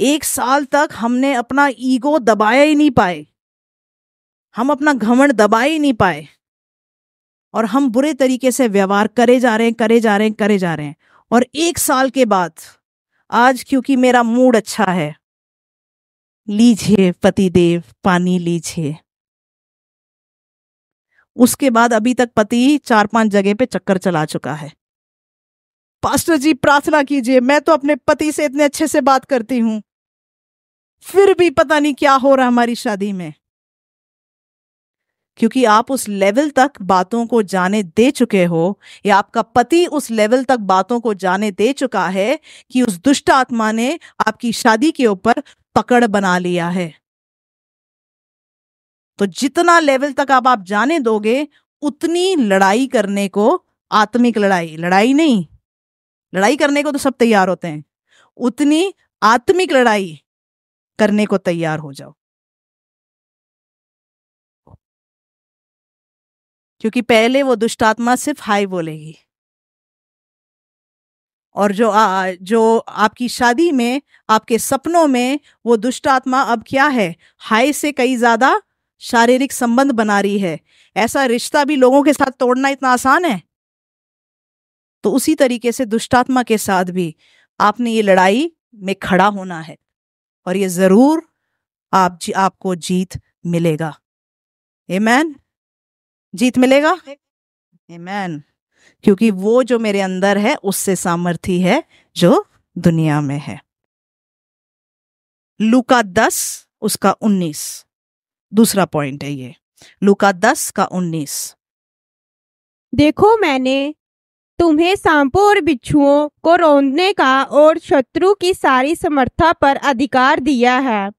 एक साल तक हमने अपना ईगो दबाया ही नहीं पाए हम अपना घमंड दबा ही नहीं पाए और हम बुरे तरीके से व्यवहार करे जा रहे हैं करे जा रहे हैं करे जा रहे हैं और एक साल के बाद आज क्योंकि मेरा मूड अच्छा है लीजिए पतिदेव पानी लीजिए उसके बाद अभी तक पति चार पांच जगह पे चक्कर चला चुका है पास्टर जी प्रार्थना कीजिए मैं तो अपने पति से इतने अच्छे से बात करती हूं फिर भी पता नहीं क्या हो रहा हमारी शादी में क्योंकि आप उस लेवल तक बातों को जाने दे चुके हो या आपका पति उस लेवल तक बातों को जाने दे चुका है कि उस दुष्ट आत्मा ने आपकी शादी के ऊपर पकड़ बना लिया है तो जितना लेवल तक आप आप जाने दोगे उतनी लड़ाई करने को आत्मिक लड़ाई लड़ाई नहीं लड़ाई करने को तो सब तैयार होते हैं उतनी आत्मिक लड़ाई करने को तैयार हो जाओ क्योंकि पहले वो दुष्ट आत्मा सिर्फ हाई बोलेगी और जो आ, जो आपकी शादी में आपके सपनों में वो दुष्ट आत्मा अब क्या है हाई से कई ज्यादा शारीरिक संबंध बना रही है ऐसा रिश्ता भी लोगों के साथ तोड़ना इतना आसान है तो उसी तरीके से दुष्टात्मा के साथ भी आपने ये लड़ाई में खड़ा होना है और ये ज़रूर आप जी, आपको जीत मिलेगा मैन जीत मिलेगा मैन क्योंकि वो जो मेरे अंदर है उससे सामर्थ्य है जो दुनिया में है लुका दस उसका उन्नीस दूसरा पॉइंट है ये लुका दस का उन्नीस देखो मैंने तुम्हें सांपों और बिच्छुओं को रोंदने का और शत्रु की सारी समर्था पर अधिकार दिया है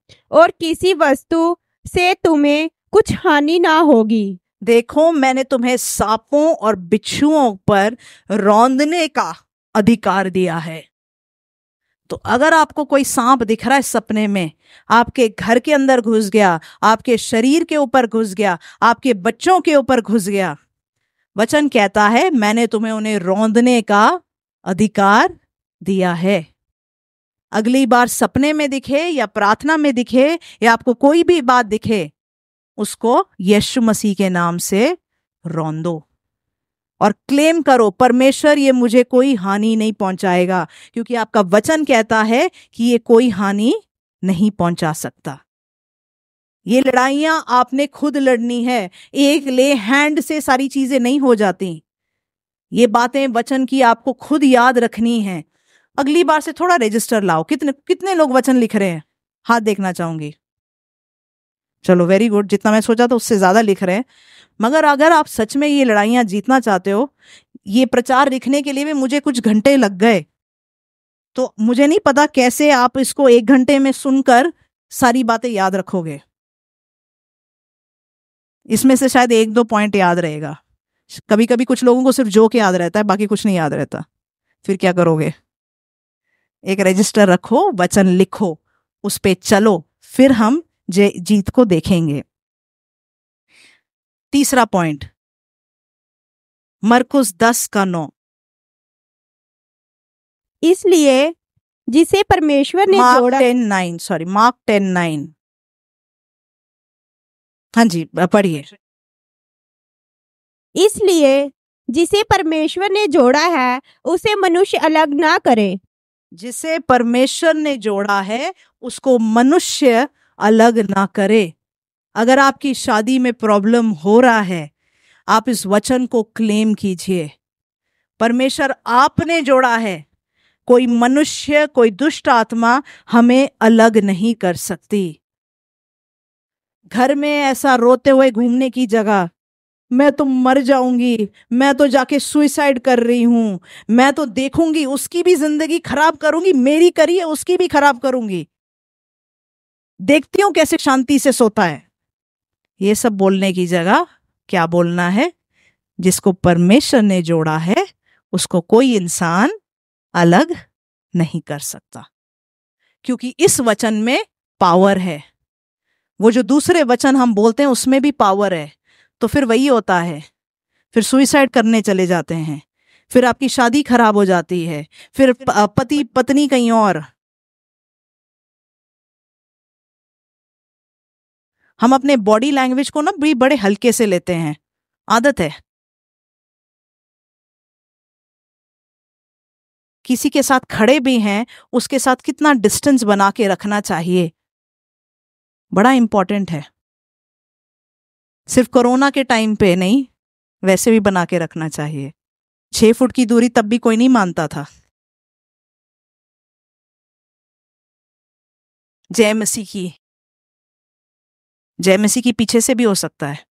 और किसी वस्तु से तुम्हें कुछ हानि ना होगी देखो मैंने तुम्हें सांपों और बिच्छुओं पर रोंदने का अधिकार दिया है तो अगर आपको कोई सांप दिख रहा है सपने में आपके घर के अंदर घुस गया आपके शरीर के ऊपर घुस गया आपके बच्चों के ऊपर घुस गया वचन कहता है मैंने तुम्हें उन्हें रौंदने का अधिकार दिया है अगली बार सपने में दिखे या प्रार्थना में दिखे या आपको कोई भी बात दिखे उसको यीशु मसीह के नाम से रौंदो और क्लेम करो परमेश्वर ये मुझे कोई हानि नहीं पहुंचाएगा क्योंकि आपका वचन कहता है कि ये कोई हानि नहीं पहुंचा सकता ये लड़ाइयां आपने खुद लड़नी है एक ले हैंड से सारी चीजें नहीं हो जाती ये बातें वचन की आपको खुद याद रखनी है अगली बार से थोड़ा रजिस्टर लाओ कितने कितने लोग वचन लिख रहे हैं हाथ देखना चाहूंगी चलो वेरी गुड जितना मैं सोचा था उससे ज्यादा लिख रहे हैं मगर अगर आप सच में ये लड़ाइयाँ जीतना चाहते हो ये प्रचार लिखने के लिए भी मुझे कुछ घंटे लग गए तो मुझे नहीं पता कैसे आप इसको एक घंटे में सुनकर सारी बातें याद रखोगे इसमें से शायद एक दो पॉइंट याद रहेगा कभी कभी कुछ लोगों को सिर्फ जोक याद रहता है बाकी कुछ नहीं याद रहता फिर क्या करोगे एक रजिस्टर रखो वचन लिखो उस पर चलो फिर हम जे जीत को देखेंगे तीसरा पॉइंट मरकुस दस का नौ इसलिए जिसे परमेश्वर ने Mark ten nine sorry Mark ten nine हाँ जी पढ़िए इसलिए जिसे परमेश्वर ने जोड़ा है उसे मनुष्य अलग ना करे जिसे परमेश्वर ने जोड़ा है उसको मनुष्य अलग ना करे अगर आपकी शादी में प्रॉब्लम हो रहा है आप इस वचन को क्लेम कीजिए परमेश्वर आपने जोड़ा है कोई मनुष्य कोई दुष्ट आत्मा हमें अलग नहीं कर सकती घर में ऐसा रोते हुए घूमने की जगह मैं तो मर जाऊंगी मैं तो जाके सुइसाइड कर रही हूं मैं तो देखूंगी उसकी भी जिंदगी खराब करूंगी मेरी करी है उसकी भी खराब करूंगी देखती हूं कैसे शांति से सोता है ये सब बोलने की जगह क्या बोलना है जिसको परमेश्वर ने जोड़ा है उसको कोई इंसान अलग नहीं कर सकता क्योंकि इस वचन में पावर है वो जो दूसरे वचन हम बोलते हैं उसमें भी पावर है तो फिर वही होता है फिर सुइसाइड करने चले जाते हैं फिर आपकी शादी खराब हो जाती है फिर पति पत्नी कहीं और हम अपने बॉडी लैंग्वेज को ना भी बड़े हल्के से लेते हैं आदत है किसी के साथ खड़े भी हैं उसके साथ कितना डिस्टेंस बना के रखना चाहिए बड़ा इम्पॉर्टेंट है सिर्फ कोरोना के टाइम पे नहीं वैसे भी बना के रखना चाहिए छः फुट की दूरी तब भी कोई नहीं मानता था जय मसीह की जय मसीह की पीछे से भी हो सकता है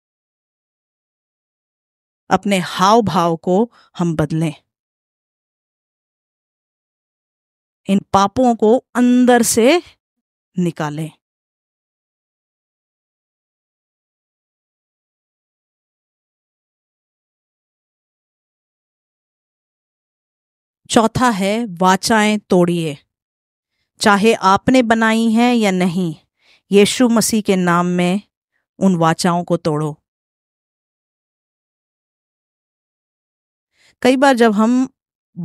अपने हाव भाव को हम बदलें इन पापों को अंदर से निकालें चौथा है वाचाएं तोड़िए चाहे आपने बनाई हैं या नहीं यीशु मसीह के नाम में उन वाचाओं को तोड़ो कई बार जब हम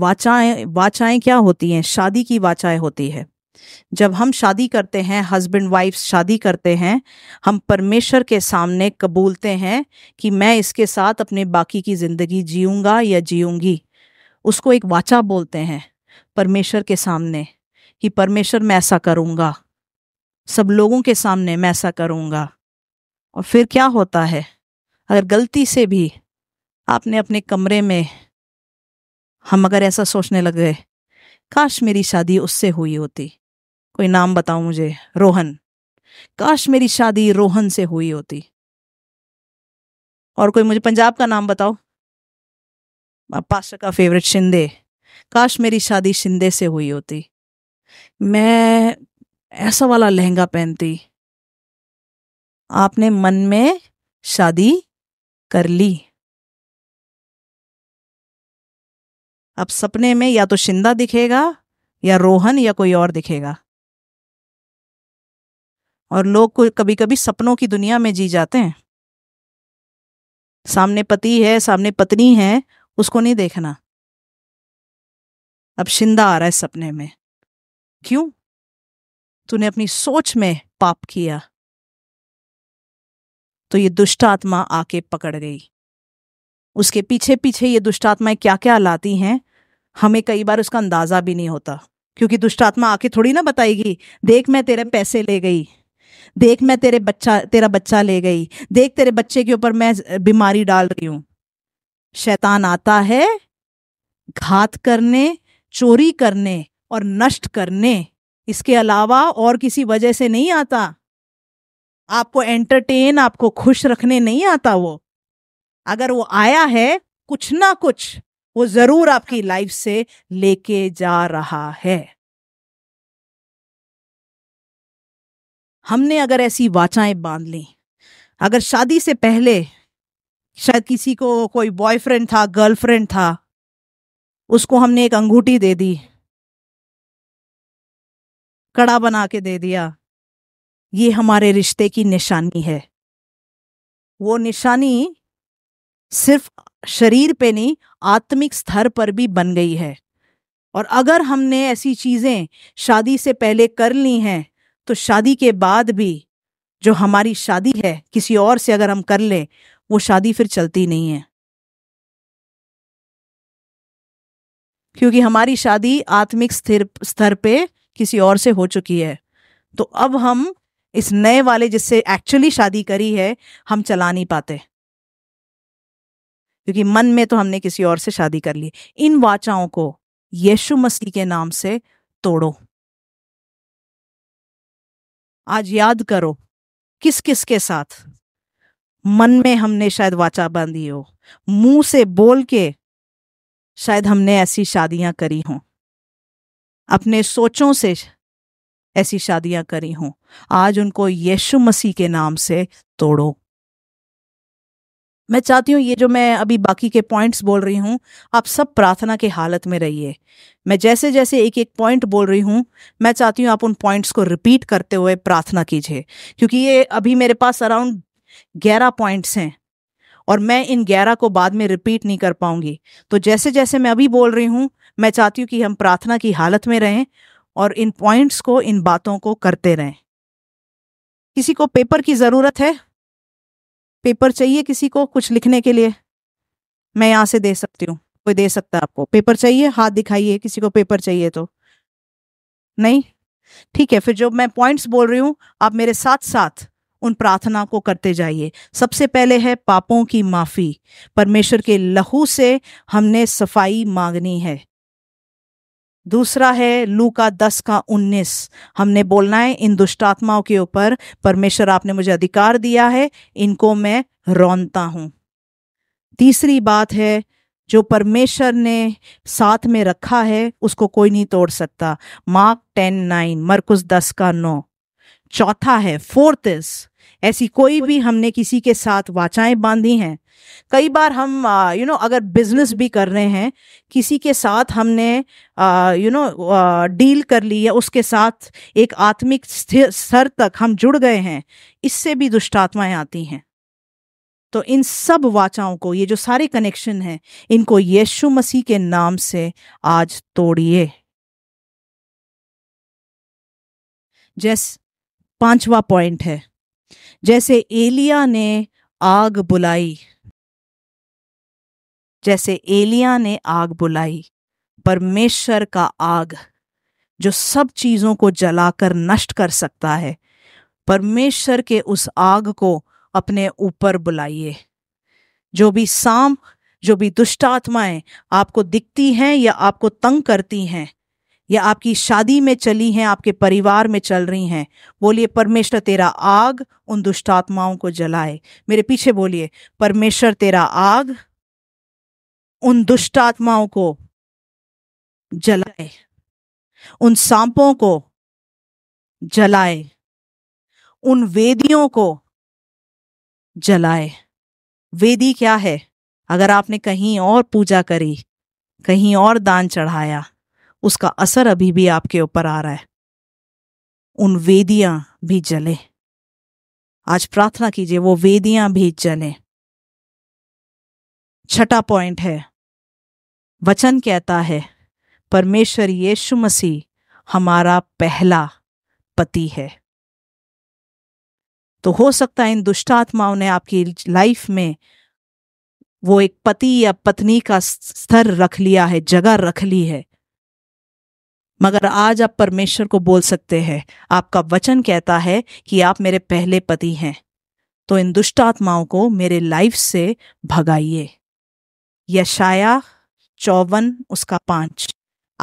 वाचाएं वाचाएं क्या होती हैं शादी की वाचाएं होती है जब हम शादी करते हैं हस्बैंड वाइफ शादी करते हैं हम परमेश्वर के सामने कबूलते हैं कि मैं इसके साथ अपने बाकी की ज़िंदगी जीऊँगा या जीऊंगी उसको एक वाचा बोलते हैं परमेश्वर के सामने कि परमेश्वर मैं ऐसा करूँगा सब लोगों के सामने मैं ऐसा करूँगा और फिर क्या होता है अगर गलती से भी आपने अपने कमरे में हम अगर ऐसा सोचने लग गए काश मेरी शादी उससे हुई होती कोई नाम बताओ मुझे रोहन काश मेरी शादी रोहन से हुई होती और कोई मुझे पंजाब का नाम बताओ पाशा का फेवरेट शिंदे काश मेरी शादी शिंदे से हुई होती मैं ऐसा वाला लहंगा पहनती आपने मन में शादी कर ली अब सपने में या तो शिंदा दिखेगा या रोहन या कोई और दिखेगा और लोग को कभी कभी सपनों की दुनिया में जी जाते हैं सामने पति है सामने पत्नी है उसको नहीं देखना अब शिंदा आ रहा है सपने में क्यों तूने अपनी सोच में पाप किया तो ये दुष्ट आत्मा आके पकड़ गई उसके पीछे पीछे ये दुष्ट आत्माएं क्या क्या लाती हैं हमें कई बार उसका अंदाजा भी नहीं होता क्योंकि दुष्ट आत्मा आके थोड़ी ना बताएगी देख मैं तेरे पैसे ले गई देख मैं तेरे बच्चा तेरा बच्चा ले गई देख तेरे बच्चे के ऊपर मैं बीमारी डाल रही हूं शैतान आता है घात करने चोरी करने और नष्ट करने इसके अलावा और किसी वजह से नहीं आता आपको एंटरटेन आपको खुश रखने नहीं आता वो अगर वो आया है कुछ ना कुछ वो जरूर आपकी लाइफ से लेके जा रहा है हमने अगर ऐसी वाचाएं बांध ली अगर शादी से पहले शायद किसी को कोई बॉयफ्रेंड था गर्लफ्रेंड था उसको हमने एक अंगूठी दे दी कड़ा बना के दे दिया ये हमारे रिश्ते की निशानी है वो निशानी सिर्फ शरीर पे नहीं आत्मिक स्तर पर भी बन गई है और अगर हमने ऐसी चीज़ें शादी से पहले कर ली हैं तो शादी के बाद भी जो हमारी शादी है किसी और से अगर हम कर लें वो शादी फिर चलती नहीं है क्योंकि हमारी शादी आत्मिक स्थिर स्तर पे किसी और से हो चुकी है तो अब हम इस नए वाले जिससे एक्चुअली शादी करी है हम चला नहीं पाते क्योंकि मन में तो हमने किसी और से शादी कर ली इन वाचाओं को यीशु मसीह के नाम से तोड़ो आज याद करो किस किस के साथ मन में हमने शायद वाचा बांधी हो मुंह से बोल के शायद हमने ऐसी शादियां करी हों अपने सोचों से ऐसी शादियां करी हों आज उनको यीशु मसीह के नाम से तोड़ो मैं चाहती हूँ ये जो मैं अभी बाकी के पॉइंट्स बोल रही हूँ आप सब प्रार्थना के हालत में रहिए मैं जैसे जैसे एक एक पॉइंट बोल रही हूँ मैं चाहती हूँ आप उन पॉइंट्स को रिपीट करते हुए प्रार्थना कीजिए क्योंकि ये अभी मेरे पास अराउंड ग्यारह पॉइंट्स हैं और मैं इन ग्यारह को बाद में रिपीट नहीं कर पाऊंगी तो जैसे जैसे मैं अभी बोल रही हूँ मैं चाहती हूँ कि हम प्रार्थना की हालत में रहें और इन पॉइंट्स को इन बातों को करते रहें किसी को पेपर की ज़रूरत है पेपर चाहिए किसी को कुछ लिखने के लिए मैं यहां से दे सकती हूँ कोई दे सकता है आपको पेपर चाहिए हाथ दिखाइए किसी को पेपर चाहिए तो नहीं ठीक है फिर जो मैं पॉइंट्स बोल रही हूँ आप मेरे साथ साथ उन प्रार्थना को करते जाइए सबसे पहले है पापों की माफ़ी परमेश्वर के लहू से हमने सफाई मांगनी है दूसरा है लू का दस का उन्नीस हमने बोलना है इन दुष्टात्माओं के ऊपर परमेश्वर आपने मुझे अधिकार दिया है इनको मैं रौनता हूं तीसरी बात है जो परमेश्वर ने साथ में रखा है उसको कोई नहीं तोड़ सकता मार्क टेन नाइन मरकुस दस का नौ चौथा है फोर्थ इज ऐसी कोई भी हमने किसी के साथ वाचाएं बांधी हैं कई बार हम यू नो you know, अगर बिजनेस भी कर रहे हैं किसी के साथ हमने यू नो डील कर ली या उसके साथ एक आत्मिक स्तर तक हम जुड़ गए हैं इससे भी दुष्टात्माएं आती हैं तो इन सब वाचाओं को ये जो सारे कनेक्शन हैं इनको यीशु मसीह के नाम से आज तोड़िए जैस पांचवा पॉइंट है जैसे एलिया ने आग बुलाई जैसे एलिया ने आग बुलाई परमेश्वर का आग जो सब चीज़ों को जलाकर नष्ट कर सकता है परमेश्वर के उस आग को अपने ऊपर बुलाइए जो भी सांप जो भी दुष्ट आत्माएं आपको दिखती हैं या आपको तंग करती हैं या आपकी शादी में चली हैं आपके परिवार में चल रही हैं बोलिए परमेश्वर तेरा आग उन दुष्ट आत्माओं को जलाए मेरे पीछे बोलिए परमेश्वर तेरा आग उन दुष्ट आत्माओं को जलाए उन सांपों को जलाए उन वेदियों को जलाए वेदी क्या है अगर आपने कहीं और पूजा करी कहीं और दान चढ़ाया उसका असर अभी भी आपके ऊपर आ रहा है उन वेदियां भी जले आज प्रार्थना कीजिए वो वेदियां भी जले छठा पॉइंट है वचन कहता है परमेश्वर यीशु मसीह हमारा पहला पति है तो हो सकता है इन दुष्ट आत्माओं ने आपकी लाइफ में वो एक पति या पत्नी का स्तर रख लिया है जगह रख ली है मगर आज आप परमेश्वर को बोल सकते हैं आपका वचन कहता है कि आप मेरे पहले पति हैं तो इन दुष्ट आत्माओं को मेरे लाइफ से भगाइए यशाया चौवन उसका पांच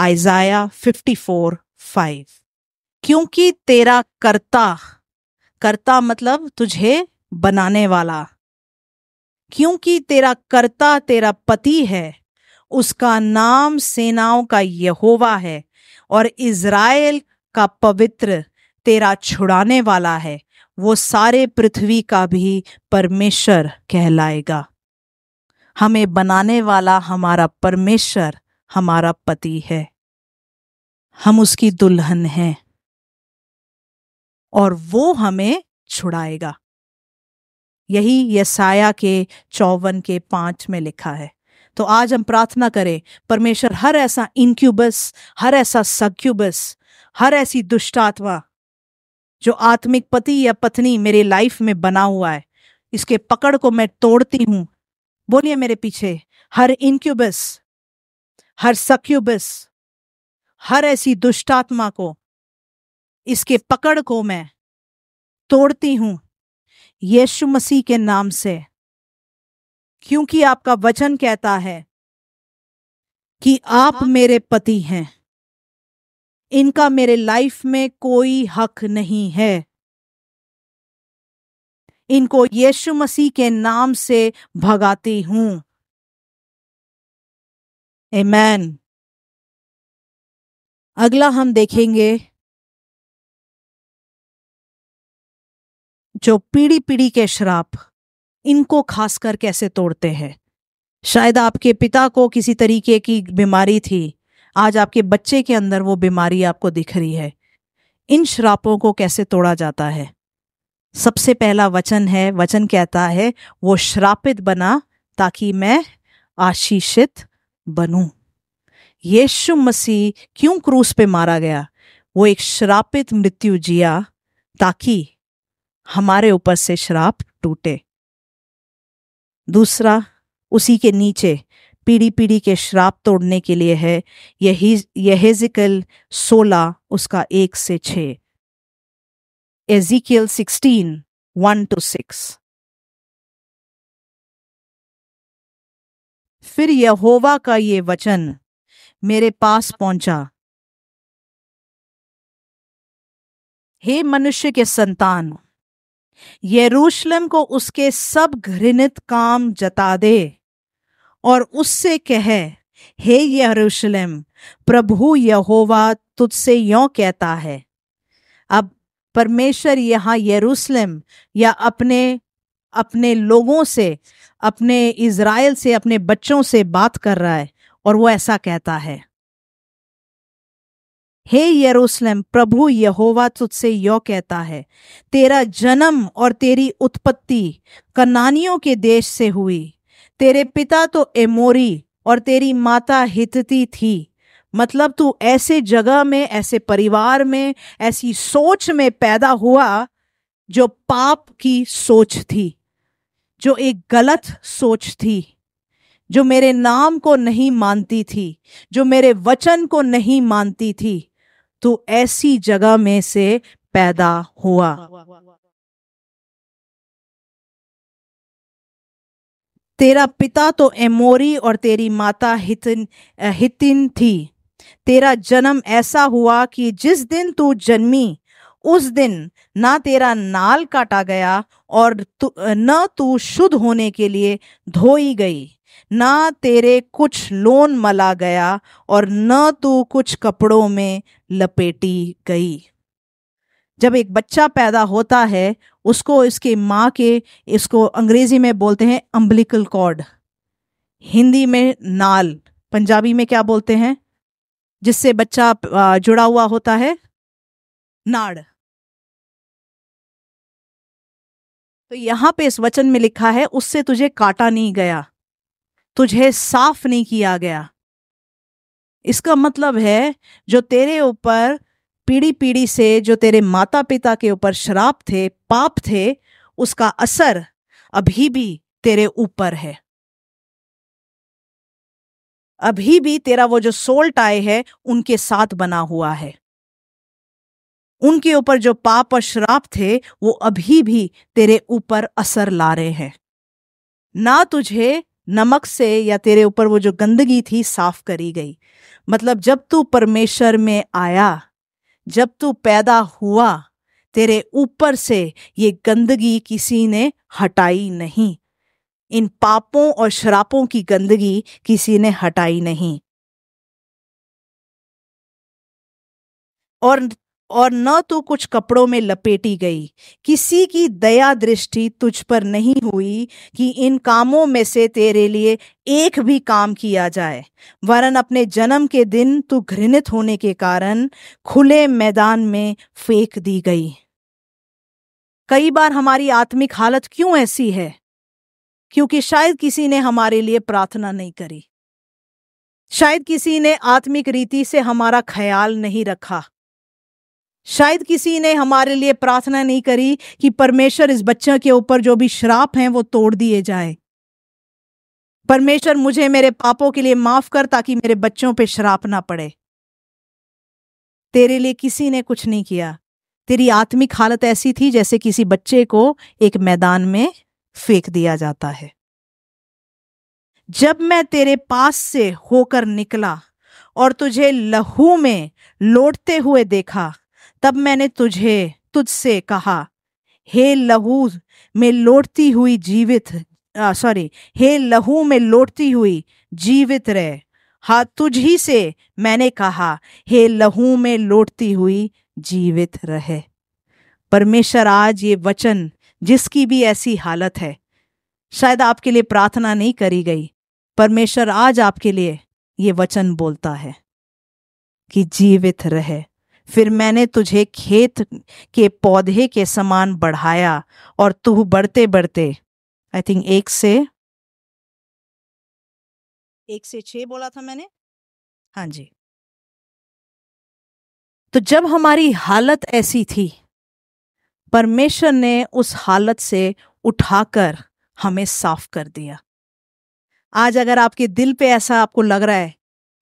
आइजाया फिफ्टी फोर फाइव क्योंकि तेरा कर्ता कर्ता मतलब तुझे बनाने वाला क्योंकि तेरा कर्ता तेरा पति है उसका नाम सेनाओं का यहोवा है और इज़राइल का पवित्र तेरा छुड़ाने वाला है वो सारे पृथ्वी का भी परमेश्वर कहलाएगा हमें बनाने वाला हमारा परमेश्वर हमारा पति है हम उसकी दुल्हन हैं और वो हमें छुड़ाएगा यही यसाया के चौवन के पांच में लिखा है तो आज हम प्रार्थना करें परमेश्वर हर ऐसा इनक्यूबस हर ऐसा सक्यूबस हर ऐसी दुष्ट आत्मा जो आत्मिक पति या पत्नी मेरे लाइफ में बना हुआ है इसके पकड़ को मैं तोड़ती हूं बोलिए मेरे पीछे हर इनक्यूबस हर सक्यूबस हर ऐसी दुष्टात्मा को इसके पकड़ को मैं तोड़ती हूं यीशु मसीह के नाम से क्योंकि आपका वचन कहता है कि आप हाँ। मेरे पति हैं इनका मेरे लाइफ में कोई हक नहीं है इनको यीशु मसीह के नाम से भगाती हूं मैन अगला हम देखेंगे जो पीढ़ी पीढ़ी के शराप इनको खासकर कैसे तोड़ते हैं शायद आपके पिता को किसी तरीके की बीमारी थी आज आपके बच्चे के अंदर वो बीमारी आपको दिख रही है इन श्रापों को कैसे तोड़ा जाता है सबसे पहला वचन है वचन कहता है वो श्रापित बना ताकि मैं आशीषित बनूं यीशु मसीह क्यों क्रूस पे मारा गया वो एक श्रापित मृत्यु जिया ताकि हमारे ऊपर से श्राप टूटे दूसरा उसी के नीचे पीढ़ी पीढ़ी के श्राप तोड़ने के लिए है यही यहेजिकल सोलह उसका एक से छ Ezekiel sixteen one two six फिर यहोवा का ये वचन मेरे पास पहुंचा हे मनुष्य के संतान यरूशलेम को उसके सब घृणित काम जता दे और उससे कह हे यरूशलेम प्रभु यहोवा तुझसे यों कहता है अब परमेश्वर यहाँ यरूशलेम या अपने अपने लोगों से अपने इज़राइल से अपने बच्चों से बात कर रहा है और वो ऐसा कहता है हे यरूशलेम प्रभु यहोवा तुझसे यो कहता है तेरा जन्म और तेरी उत्पत्ति कनानियों के देश से हुई तेरे पिता तो एमोरी और तेरी माता हितती थी मतलब तू ऐसे जगह में ऐसे परिवार में ऐसी सोच में पैदा हुआ जो पाप की सोच थी जो एक गलत सोच थी जो मेरे नाम को नहीं मानती थी जो मेरे वचन को नहीं मानती थी तो ऐसी जगह में से पैदा हुआ तेरा पिता तो एमोरी और तेरी माता हितिन हितिन थी तेरा जन्म ऐसा हुआ कि जिस दिन तू जन्मी उस दिन ना तेरा नाल काटा गया और न तू शुद्ध होने के लिए धोई गई ना तेरे कुछ लोन मला गया और न तू कुछ कपड़ों में लपेटी गई जब एक बच्चा पैदा होता है उसको इसके माँ के इसको अंग्रेजी में बोलते हैं अम्बलिकल कॉर्ड हिंदी में नाल पंजाबी में क्या बोलते हैं जिससे बच्चा जुड़ा हुआ होता है नाड़ तो यहां पे इस वचन में लिखा है उससे तुझे काटा नहीं गया तुझे साफ नहीं किया गया इसका मतलब है जो तेरे ऊपर पीढ़ी पीढ़ी से जो तेरे माता पिता के ऊपर श्राप थे पाप थे उसका असर अभी भी तेरे ऊपर है अभी भी तेरा वो जो सोल टाई है उनके साथ बना हुआ है उनके ऊपर जो पाप और श्राप थे वो अभी भी तेरे ऊपर असर ला रहे हैं ना तुझे नमक से या तेरे ऊपर वो जो गंदगी थी साफ करी गई मतलब जब तू परमेश्वर में आया जब तू पैदा हुआ तेरे ऊपर से ये गंदगी किसी ने हटाई नहीं इन पापों और शरापों की गंदगी किसी ने हटाई नहीं और और न तो कुछ कपड़ों में लपेटी गई किसी की दया दृष्टि तुझ पर नहीं हुई कि इन कामों में से तेरे लिए एक भी काम किया जाए वरन अपने जन्म के दिन तू घृणित होने के कारण खुले मैदान में फेंक दी गई कई बार हमारी आत्मिक हालत क्यों ऐसी है क्योंकि शायद किसी ने हमारे लिए प्रार्थना नहीं करी शायद किसी ने आत्मिक रीति से हमारा ख्याल नहीं रखा शायद किसी ने हमारे लिए प्रार्थना नहीं करी कि परमेश्वर इस बच्चों के ऊपर जो भी श्राप हैं वो तोड़ दिए जाए परमेश्वर मुझे मेरे पापों के लिए माफ कर ताकि मेरे बच्चों पे श्राप ना पड़े तेरे लिए किसी ने कुछ नहीं किया तेरी आत्मिक हालत ऐसी थी जैसे किसी बच्चे को एक मैदान में फेंक दिया जाता है जब मैं तेरे पास से होकर निकला और तुझे लहू में लौटते हुए देखा तब मैंने तुझे तुझसे कहा हे लहू में लौटती हुई जीवित सॉरी हे लहू में लौटती हुई जीवित रह हा तुझ ही से मैंने कहा हे लहू में लौटती हुई जीवित रहे परमेश्वर आज ये वचन जिसकी भी ऐसी हालत है शायद आपके लिए प्रार्थना नहीं करी गई परमेश्वर आज आपके लिए ये वचन बोलता है कि जीवित रहे फिर मैंने तुझे खेत के पौधे के समान बढ़ाया और तू बढ़ते बढ़ते आई थिंक एक से एक से छ बोला था मैंने हाँ जी तो जब हमारी हालत ऐसी थी परमेश्वर ने उस हालत से उठाकर हमें साफ कर दिया आज अगर आपके दिल पे ऐसा आपको लग रहा है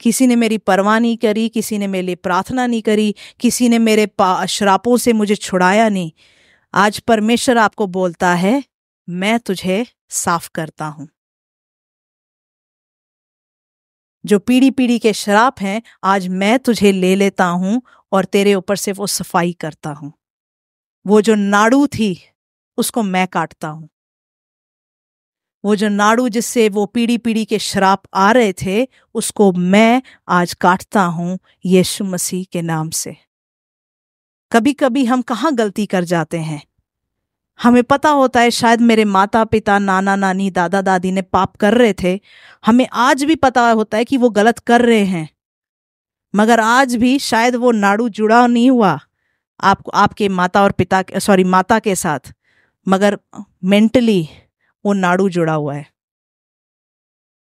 किसी ने मेरी परवाह नहीं करी किसी ने मेरे लिए प्रार्थना नहीं करी किसी ने मेरे श्रापों से मुझे छुड़ाया नहीं आज परमेश्वर आपको बोलता है मैं तुझे साफ करता हूं जो पीढ़ी पीढ़ी के शराप हैं आज मैं तुझे ले लेता हूं और तेरे ऊपर से वो सफाई करता हूं वो जो नाड़ू थी उसको मैं काटता हूं वो जो नाड़ू जिससे वो पीढ़ी पीढ़ी के शराप आ रहे थे उसको मैं आज काटता हूँ यीशु मसीह के नाम से कभी कभी हम कहाँ गलती कर जाते हैं हमें पता होता है शायद मेरे माता पिता नाना नानी दादा दादी ने पाप कर रहे थे हमें आज भी पता होता है कि वो गलत कर रहे हैं मगर आज भी शायद वो नाड़ू जुड़ा नहीं हुआ आपको आपके माता और पिता सॉरी माता के साथ मगर मेंटली वो नाड़ू जुड़ा हुआ है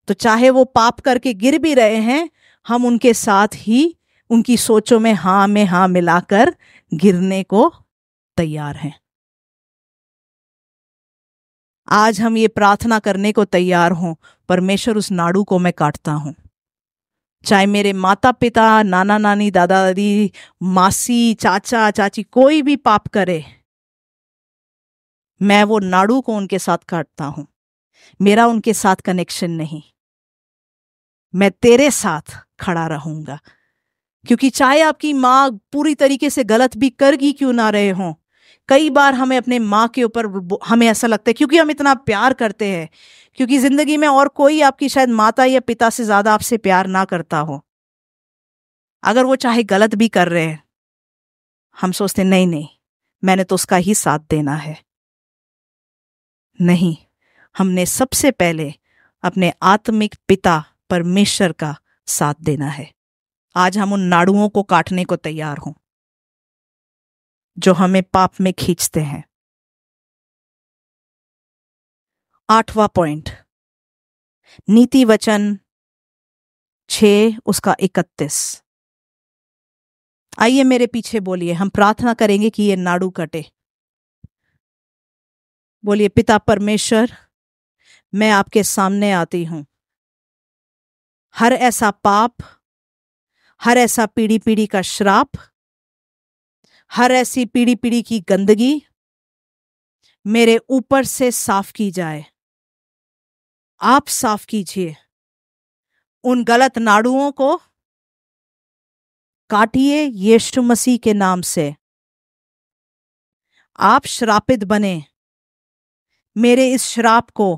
तो चाहे वो पाप करके गिर भी रहे हैं हम उनके साथ ही उनकी सोचों में हां में हां मिलाकर गिरने को तैयार हैं आज हम ये प्रार्थना करने को तैयार हों परमेश्वर उस नाड़ू को मैं काटता हूं चाहे मेरे माता पिता नाना नानी दादा दादी मासी चाचा चाची कोई भी पाप करे मैं वो नाड़ू को उनके साथ काटता हूं मेरा उनके साथ कनेक्शन नहीं मैं तेरे साथ खड़ा रहूंगा क्योंकि चाहे आपकी माँ पूरी तरीके से गलत भी कर क्यों ना रहे हों कई बार हमें अपने माँ के ऊपर हमें ऐसा लगता है क्योंकि हम इतना प्यार करते हैं क्योंकि जिंदगी में और कोई आपकी शायद माता या पिता से ज्यादा आपसे प्यार ना करता हो अगर वो चाहे गलत भी कर रहे हैं हम सोचते नहीं नहीं मैंने तो उसका ही साथ देना है नहीं हमने सबसे पहले अपने आत्मिक पिता परमेश्वर का साथ देना है आज हम उन नाड़ुओं को काटने को तैयार हों जो हमें पाप में खींचते हैं आठवां पॉइंट नीति वचन छ उसका इकतीस आइए मेरे पीछे बोलिए हम प्रार्थना करेंगे कि ये नाड़ू कटे बोलिए पिता परमेश्वर मैं आपके सामने आती हूं हर ऐसा पाप हर ऐसा पीढ़ी पीढ़ी का श्राप हर ऐसी पीढ़ी पीढ़ी की गंदगी मेरे ऊपर से साफ की जाए आप साफ कीजिए उन गलत नाड़ुओं को काटिए यीशु मसीह के नाम से आप श्रापित बने मेरे इस श्राप को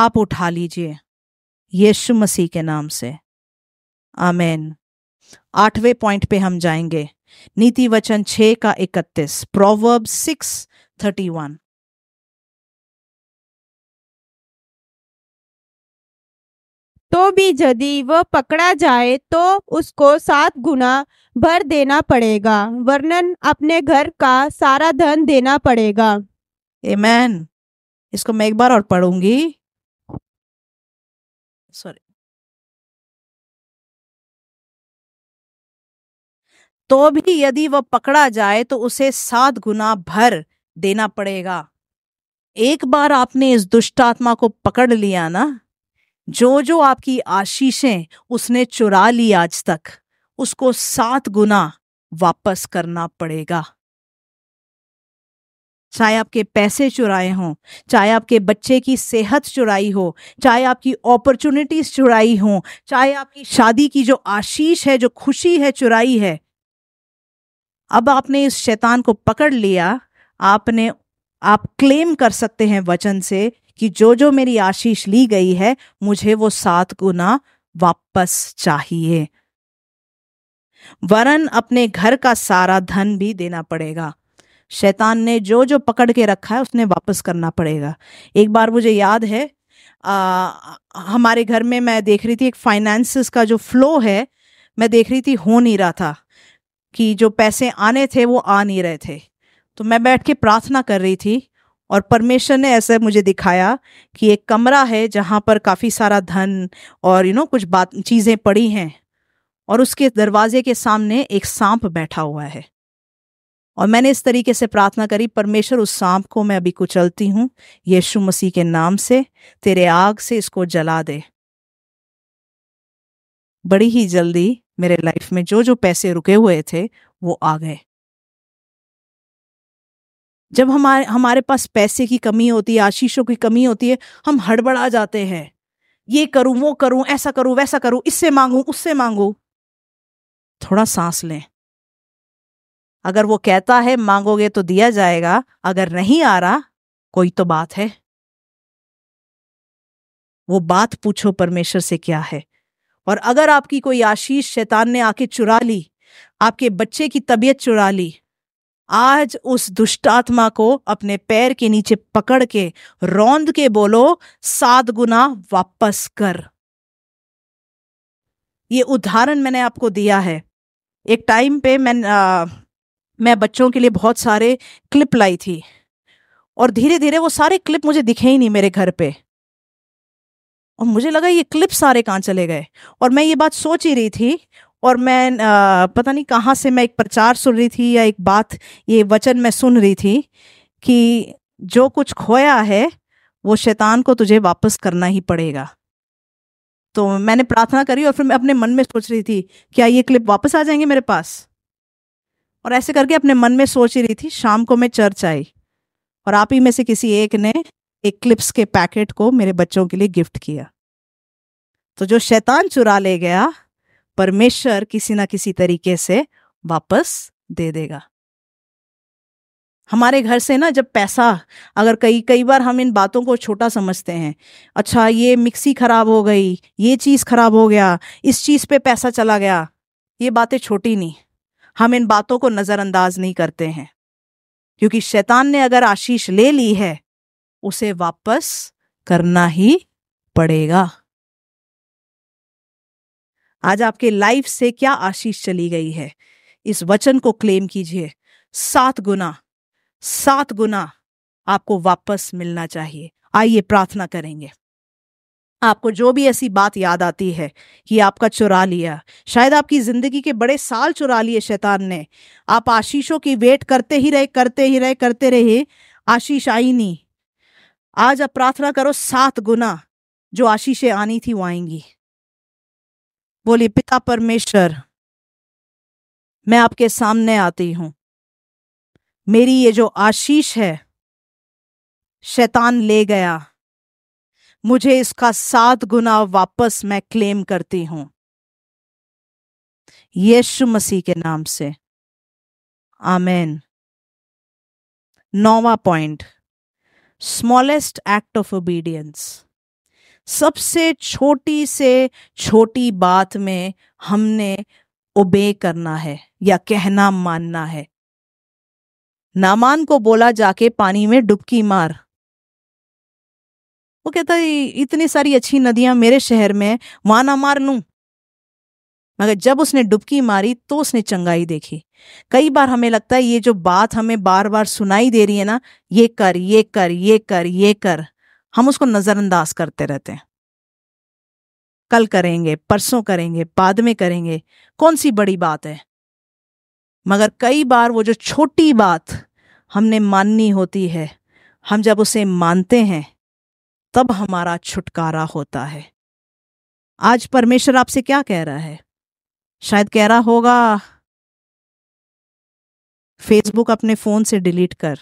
आप उठा लीजिए यीशु मसीह के नाम से आमेन आठवें पॉइंट पे हम जाएंगे नीति वचन छ का इकतीस प्रोवर्ब सिक्स थर्टी वन तो भी यदि वह पकड़ा जाए तो उसको सात गुना भर देना पड़ेगा वर्णन अपने घर का सारा धन देना पड़ेगा मैन इसको मैं एक बार और पढ़ूंगी सॉरी तो भी यदि वह पकड़ा जाए तो उसे सात गुना भर देना पड़ेगा एक बार आपने इस दुष्ट आत्मा को पकड़ लिया ना जो जो आपकी आशीषें उसने चुरा ली आज तक उसको सात गुना वापस करना पड़ेगा चाहे आपके पैसे चुराए हों चाहे आपके बच्चे की सेहत चुराई हो चाहे आपकी अपॉर्चुनिटीज चुराई हों चाहे आपकी शादी की जो आशीष है जो खुशी है चुराई है अब आपने इस शैतान को पकड़ लिया आपने आप क्लेम कर सकते हैं वचन से कि जो जो मेरी आशीष ली गई है मुझे वो सात गुना वापस चाहिए वरन अपने घर का सारा धन भी देना पड़ेगा शैतान ने जो जो पकड़ के रखा है उसने वापस करना पड़ेगा एक बार मुझे याद है आ, हमारे घर में मैं देख रही थी एक फाइनेंसिस का जो फ्लो है मैं देख रही थी हो नहीं रहा था कि जो पैसे आने थे वो आ नहीं रहे थे तो मैं बैठ के प्रार्थना कर रही थी और परमेश्वर ने ऐसे मुझे दिखाया कि एक कमरा है जहाँ पर काफ़ी सारा धन और यू you नो know, कुछ बात चीज़ें पड़ी हैं और उसके दरवाजे के सामने एक सांप बैठा हुआ है और मैंने इस तरीके से प्रार्थना करी परमेश्वर उस सांप को मैं अभी कुचलती हूँ यीशु मसीह के नाम से तेरे आग से इसको जला दे बड़ी ही जल्दी मेरे लाइफ में जो जो पैसे रुके हुए थे वो आ गए जब हमारे हमारे पास पैसे की कमी होती है आशीषों की कमी होती है हम हड़बड़ा जाते हैं ये करूं वो करूं ऐसा करूं वैसा करूं इससे मांगू उससे मांगू थोड़ा सांस लें अगर वो कहता है मांगोगे तो दिया जाएगा अगर नहीं आ रहा कोई तो बात है वो बात पूछो परमेश्वर से क्या है और अगर आपकी कोई आशीष शैतान ने आके चुरा ली आपके बच्चे की तबीयत चुरा ली आज उस दुष्टात्मा को अपने पैर के नीचे पकड़ के रौंद के बोलो सात गुना वापस कर ये उदाहरण मैंने आपको दिया है एक टाइम पे मैं आ, मैं बच्चों के लिए बहुत सारे क्लिप लाई थी और धीरे धीरे वो सारे क्लिप मुझे दिखे ही नहीं मेरे घर पे और मुझे लगा ये क्लिप सारे कहाँ चले गए और मैं ये बात सोच ही रही थी और मैं आ, पता नहीं कहाँ से मैं एक प्रचार सुन रही थी या एक बात ये वचन मैं सुन रही थी कि जो कुछ खोया है वो शैतान को तुझे वापस करना ही पड़ेगा तो मैंने प्रार्थना करी और फिर मैं अपने मन में सोच रही थी क्या ये क्लिप वापस आ जाएंगे मेरे पास और ऐसे करके अपने मन में सोच ही रही थी शाम को मैं चर्च आई और आप ही में से किसी एक ने एक क्लिप्स के पैकेट को मेरे बच्चों के लिए गिफ्ट किया तो जो शैतान चुरा ले गया परमेश्वर किसी ना किसी तरीके से वापस दे देगा हमारे घर से ना जब पैसा अगर कई कई बार हम इन बातों को छोटा समझते हैं अच्छा ये मिक्सी खराब हो गई ये चीज़ खराब हो गया इस चीज़ पे पैसा चला गया ये बातें छोटी नहीं हम इन बातों को नज़रअंदाज नहीं करते हैं क्योंकि शैतान ने अगर आशीष ले ली है उसे वापस करना ही पड़ेगा आज आपके लाइफ से क्या आशीष चली गई है इस वचन को क्लेम कीजिए सात गुना सात गुना आपको वापस मिलना चाहिए आइए प्रार्थना करेंगे आपको जो भी ऐसी बात याद आती है कि आपका चुरा लिया शायद आपकी ज़िंदगी के बड़े साल चुरा लिए शैतान ने आप आशीषों की वेट करते ही रहे करते ही रहे करते रहे आशीष आई नहीं आज आप प्रार्थना करो सात गुना जो आशीषें आनी थी वो आएंगी बोली पिता परमेश्वर मैं आपके सामने आती हूं मेरी ये जो आशीष है शैतान ले गया मुझे इसका सात गुना वापस मैं क्लेम करती हूं यीशु मसीह के नाम से आमेन नौवा point smallest act of obedience सबसे छोटी से छोटी बात में हमने ओबे करना है या कहना मानना है नामान को बोला जाके पानी में डुबकी मार वो कहता है इतनी सारी अच्छी नदियां मेरे शहर में वहां ना मार लू मगर जब उसने डुबकी मारी तो उसने चंगाई देखी कई बार हमें लगता है ये जो बात हमें बार बार सुनाई दे रही है ना ये कर ये कर ये कर ये कर हम उसको नज़रअंदाज करते रहते हैं कल करेंगे परसों करेंगे बाद में करेंगे कौन सी बड़ी बात है मगर कई बार वो जो छोटी बात हमने माननी होती है हम जब उसे मानते हैं तब हमारा छुटकारा होता है आज परमेश्वर आपसे क्या कह रहा है शायद कह रहा होगा फेसबुक अपने फोन से डिलीट कर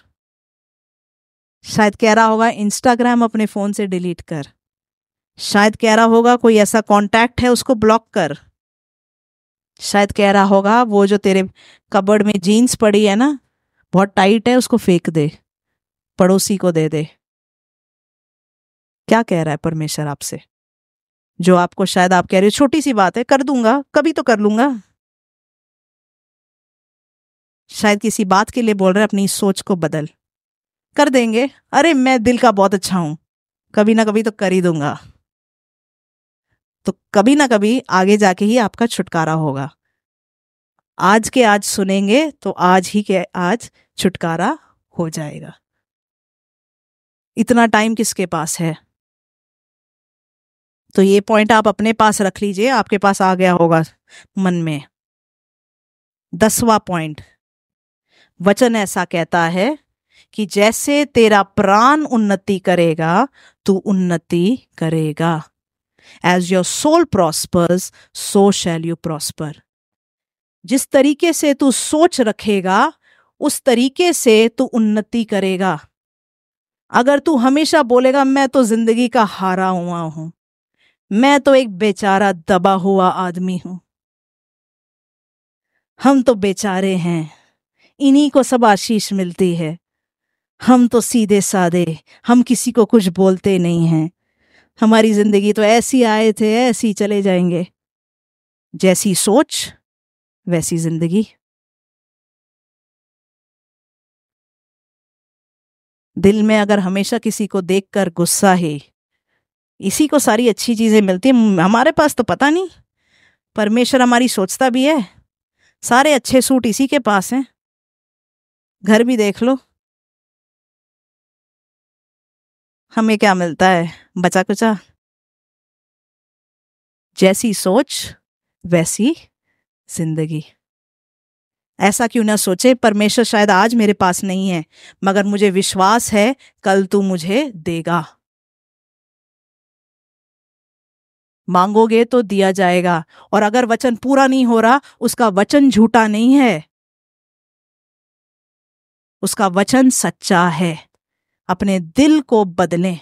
शायद कह रहा होगा इंस्टाग्राम अपने फोन से डिलीट कर शायद कह रहा होगा कोई ऐसा कांटेक्ट है उसको ब्लॉक कर शायद कह रहा होगा वो जो तेरे कबड़ में जीन्स पड़ी है ना बहुत टाइट है उसको फेंक दे पड़ोसी को दे दे क्या कह रहा है परमेश्वर आपसे जो आपको शायद आप कह रहे हो छोटी सी बात है कर दूंगा कभी तो कर लूंगा शायद किसी बात के लिए बोल रहे अपनी सोच को बदल कर देंगे अरे मैं दिल का बहुत अच्छा हूं कभी ना कभी तो कर ही दूंगा तो कभी ना कभी आगे जाके ही आपका छुटकारा होगा आज के आज सुनेंगे तो आज ही के आज छुटकारा हो जाएगा इतना टाइम किसके पास है तो ये पॉइंट आप अपने पास रख लीजिए आपके पास आ गया होगा मन में दसवा पॉइंट वचन ऐसा कहता है कि जैसे तेरा प्राण उन्नति करेगा तू उन्नति करेगा as your soul prospers so shall you prosper जिस तरीके से तू सोच रखेगा उस तरीके से तू उन्नति करेगा अगर तू हमेशा बोलेगा मैं तो जिंदगी का हारा हुआ हूं मैं तो एक बेचारा दबा हुआ आदमी हूं हम तो बेचारे हैं इन्हीं को सब आशीष मिलती है हम तो सीधे साधे हम किसी को कुछ बोलते नहीं हैं हमारी जिंदगी तो ऐसी आए थे ऐसी चले जाएंगे जैसी सोच वैसी जिंदगी दिल में अगर हमेशा किसी को देखकर गुस्सा है इसी को सारी अच्छी चीज़ें मिलती हैं हमारे पास तो पता नहीं परमेश्वर हमारी सोचता भी है सारे अच्छे सूट इसी के पास हैं घर भी देख लो हमें क्या मिलता है बचा कुचा जैसी सोच वैसी जिंदगी ऐसा क्यों ना सोचे परमेश्वर शायद आज मेरे पास नहीं है मगर मुझे विश्वास है कल तू मुझे देगा मांगोगे तो दिया जाएगा और अगर वचन पूरा नहीं हो रहा उसका वचन झूठा नहीं है उसका वचन सच्चा है अपने दिल को बदलें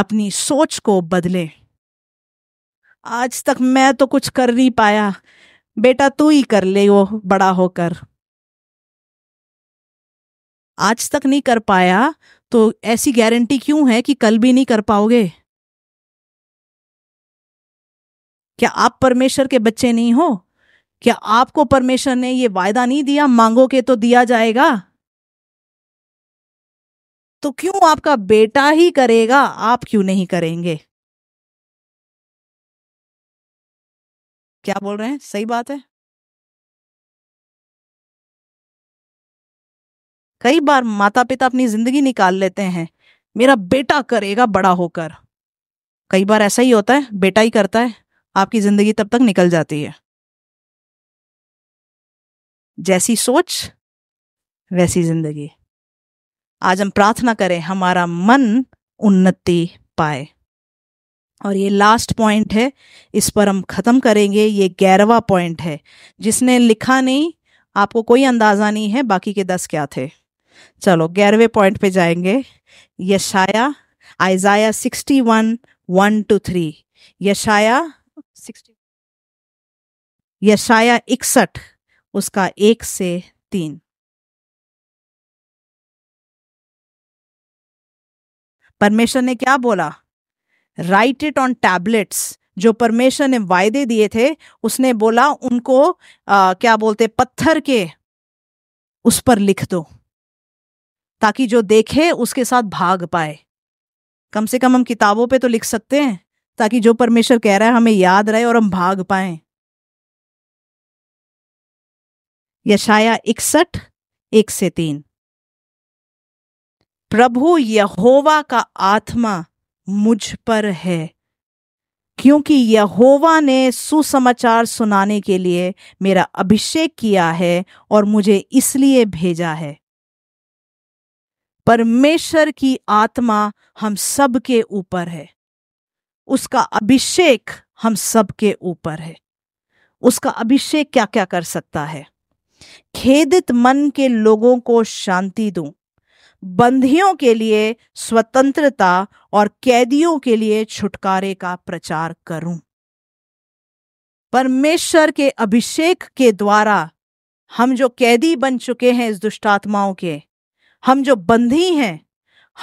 अपनी सोच को बदलें आज तक मैं तो कुछ कर नहीं पाया बेटा तू ही कर ले वो बड़ा होकर आज तक नहीं कर पाया तो ऐसी गारंटी क्यों है कि कल भी नहीं कर पाओगे क्या आप परमेश्वर के बच्चे नहीं हो क्या आपको परमेश्वर ने ये वायदा नहीं दिया मांगो के तो दिया जाएगा तो क्यों आपका बेटा ही करेगा आप क्यों नहीं करेंगे क्या बोल रहे हैं सही बात है कई बार माता पिता अपनी जिंदगी निकाल लेते हैं मेरा बेटा करेगा बड़ा होकर कई बार ऐसा ही होता है बेटा ही करता है आपकी ज़िंदगी तब तक निकल जाती है जैसी सोच वैसी ज़िंदगी आज हम प्रार्थना करें हमारा मन उन्नति पाए और ये लास्ट पॉइंट है इस पर हम ख़त्म करेंगे ये ग्यारहवा पॉइंट है जिसने लिखा नहीं आपको कोई अंदाज़ा नहीं है बाकी के दस क्या थे चलो ग्यारहवें पॉइंट पे जाएंगे यशाया Isaiah sixty one one two three यशाया यशाया इकसठ उसका एक से तीन परमेश्वर ने क्या बोला राइट इट ऑन टैबलेट्स जो परमेश्वर ने वायदे दिए थे उसने बोला उनको आ, क्या बोलते पत्थर के उस पर लिख दो ताकि जो देखे उसके साथ भाग पाए कम से कम हम किताबों पे तो लिख सकते हैं ताकि जो परमेश्वर कह रहा है हमें याद रहे और हम भाग पाएं यशाया इकसठ एक से तीन प्रभु यहोवा का आत्मा मुझ पर है क्योंकि यहोवा ने सुसमाचार सुनाने के लिए मेरा अभिषेक किया है और मुझे इसलिए भेजा है परमेश्वर की आत्मा हम सब के ऊपर है उसका अभिषेक हम सब के ऊपर है उसका अभिषेक क्या क्या कर सकता है खेदित मन के लोगों को शांति दूं बंधियों के लिए स्वतंत्रता और कैदियों के लिए छुटकारे का प्रचार करूं परमेश्वर के अभिषेक के द्वारा हम जो कैदी बन चुके हैं इस दुष्टात्माओं के हम जो बंधी हैं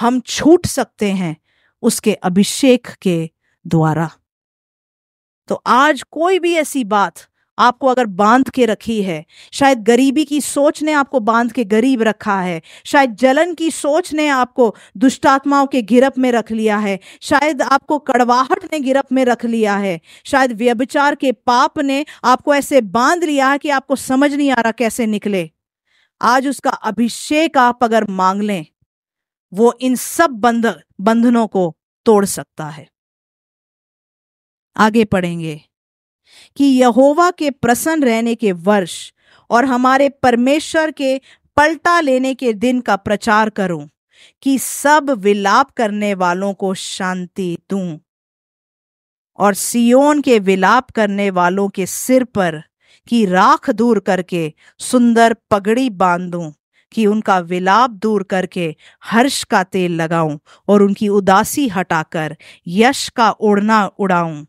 हम छूट सकते हैं उसके अभिषेक के द्वारा तो आज कोई भी ऐसी बात आपको अगर बांध के रखी है शायद गरीबी की सोच ने आपको बांध के गरीब रखा है शायद जलन की सोच ने आपको दुष्टात्माओं के गिरफ्त में रख लिया है शायद आपको कड़वाहट ने गिरफ्त में रख लिया है शायद व्यभिचार के पाप ने आपको ऐसे बांध लिया है कि आपको समझ नहीं आ रहा कैसे निकले आज उसका अभिषेक आप अगर मांग लें वो इन सब बंध बंधनों को तोड़ सकता है आगे पढ़ेंगे कि यहोवा के प्रसन्न रहने के वर्ष और हमारे परमेश्वर के पलटा लेने के दिन का प्रचार करूं कि सब विलाप करने वालों को शांति दूं और सियोन के विलाप करने वालों के सिर पर की राख दूर करके सुंदर पगड़ी बांध कि उनका विलाप दूर करके हर्ष का तेल लगाऊं और उनकी उदासी हटाकर यश का उड़ना उड़ाऊं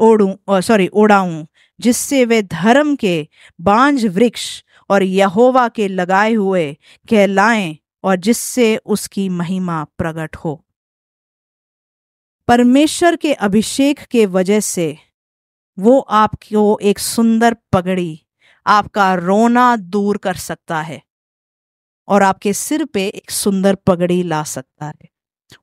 ओढ़ूं और सॉरी ओढ़ाऊं जिससे वे धर्म के बांझ वृक्ष और यहोवा के लगाए हुए कहलाएं और जिससे उसकी महिमा प्रकट हो परमेश्वर के अभिषेक के वजह से वो आपको एक सुंदर पगड़ी आपका रोना दूर कर सकता है और आपके सिर पे एक सुंदर पगड़ी ला सकता है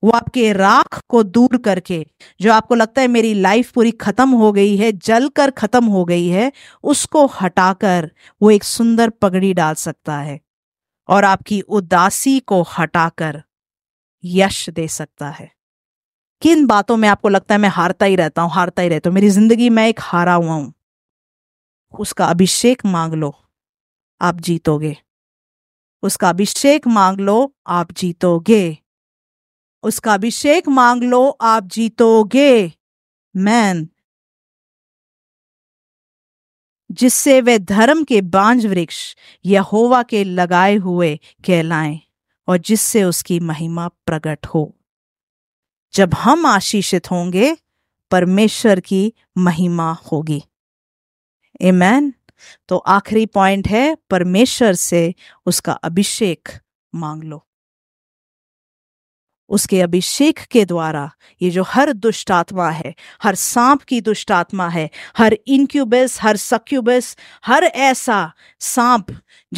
वो आपके राख को दूर करके जो आपको लगता है मेरी लाइफ पूरी खत्म हो गई है जल कर खत्म हो गई है उसको हटाकर वो एक सुंदर पगड़ी डाल सकता है और आपकी उदासी को हटाकर यश दे सकता है किन बातों में आपको लगता है मैं हारता ही रहता हूं हारता ही रहता हूं मेरी जिंदगी में एक हारा हुआ हूं उसका अभिषेक मांग लो आप जीतोगे उसका अभिषेक मांग लो आप जीतोगे उसका अभिषेक मांग लो आप जीतोगे मैन जिससे वे धर्म के बांझ वृक्ष यहोवा के लगाए हुए कहलाएं और जिससे उसकी महिमा प्रकट हो जब हम आशीषित होंगे परमेश्वर की महिमा होगी मैन तो आखिरी पॉइंट है परमेश्वर से उसका अभिषेक मांग लो उसके अभिषेक के द्वारा ये जो हर दुष्ट आत्मा है हर सांप की दुष्ट आत्मा है हर इनक्यूबिस हर सक्यूबस हर ऐसा सांप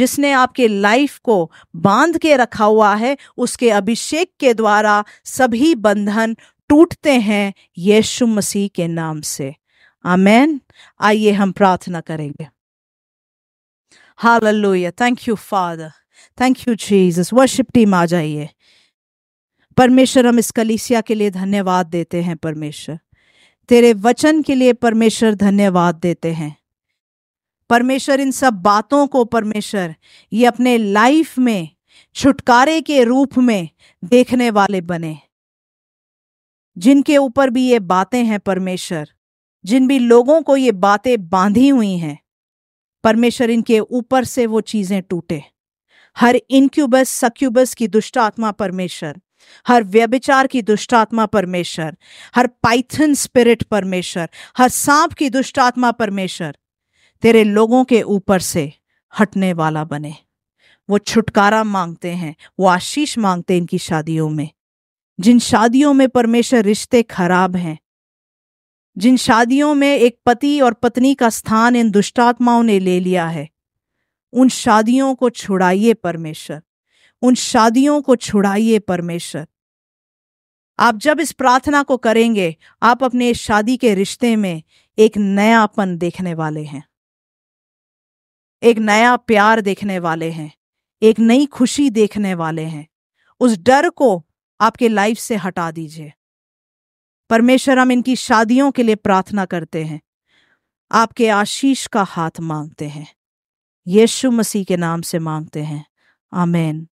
जिसने आपके लाइफ को बांध के रखा हुआ है उसके अभिषेक के द्वारा सभी बंधन टूटते हैं यीशु मसीह के नाम से आमेन आइए हम प्रार्थना करेंगे हाल thank you father thank you Jesus worship team आ जाइए परमेश्वर हम इस कलीसिया के लिए धन्यवाद देते हैं परमेश्वर तेरे वचन के लिए परमेश्वर धन्यवाद देते हैं परमेश्वर इन सब बातों को परमेश्वर ये अपने लाइफ में छुटकारे के रूप में देखने वाले बने जिनके ऊपर भी ये बातें हैं परमेश्वर जिन भी लोगों को ये बातें बांधी हुई हैं परमेश्वर इनके ऊपर से वो चीज़ें टूटे हर इनक्यूबस सक्यूबस की दुष्ट आत्मा परमेश्वर हर व्यभिचार की दुष्ट आत्मा परमेश्वर हर पाइथन स्पिरिट परमेश्वर हर सांप की दुष्ट आत्मा परमेश्वर तेरे लोगों के ऊपर से हटने वाला बने वो छुटकारा मांगते हैं वो आशीष मांगते हैं इनकी शादियों में जिन शादियों में परमेश्वर रिश्ते खराब हैं जिन शादियों में एक पति और पत्नी का स्थान इन दुष्टात्माओं ने ले लिया है उन शादियों को छुड़ाइए परमेश्वर उन शादियों को छुड़ाइए परमेश्वर आप जब इस प्रार्थना को करेंगे आप अपने शादी के रिश्ते में एक नयापन देखने वाले हैं एक नया प्यार देखने वाले हैं एक नई खुशी देखने वाले हैं उस डर को आपके लाइफ से हटा दीजिए परमेश्वर हम इनकी शादियों के लिए प्रार्थना करते हैं आपके आशीष का हाथ मांगते हैं यीशु मसीह के नाम से मांगते हैं आमेन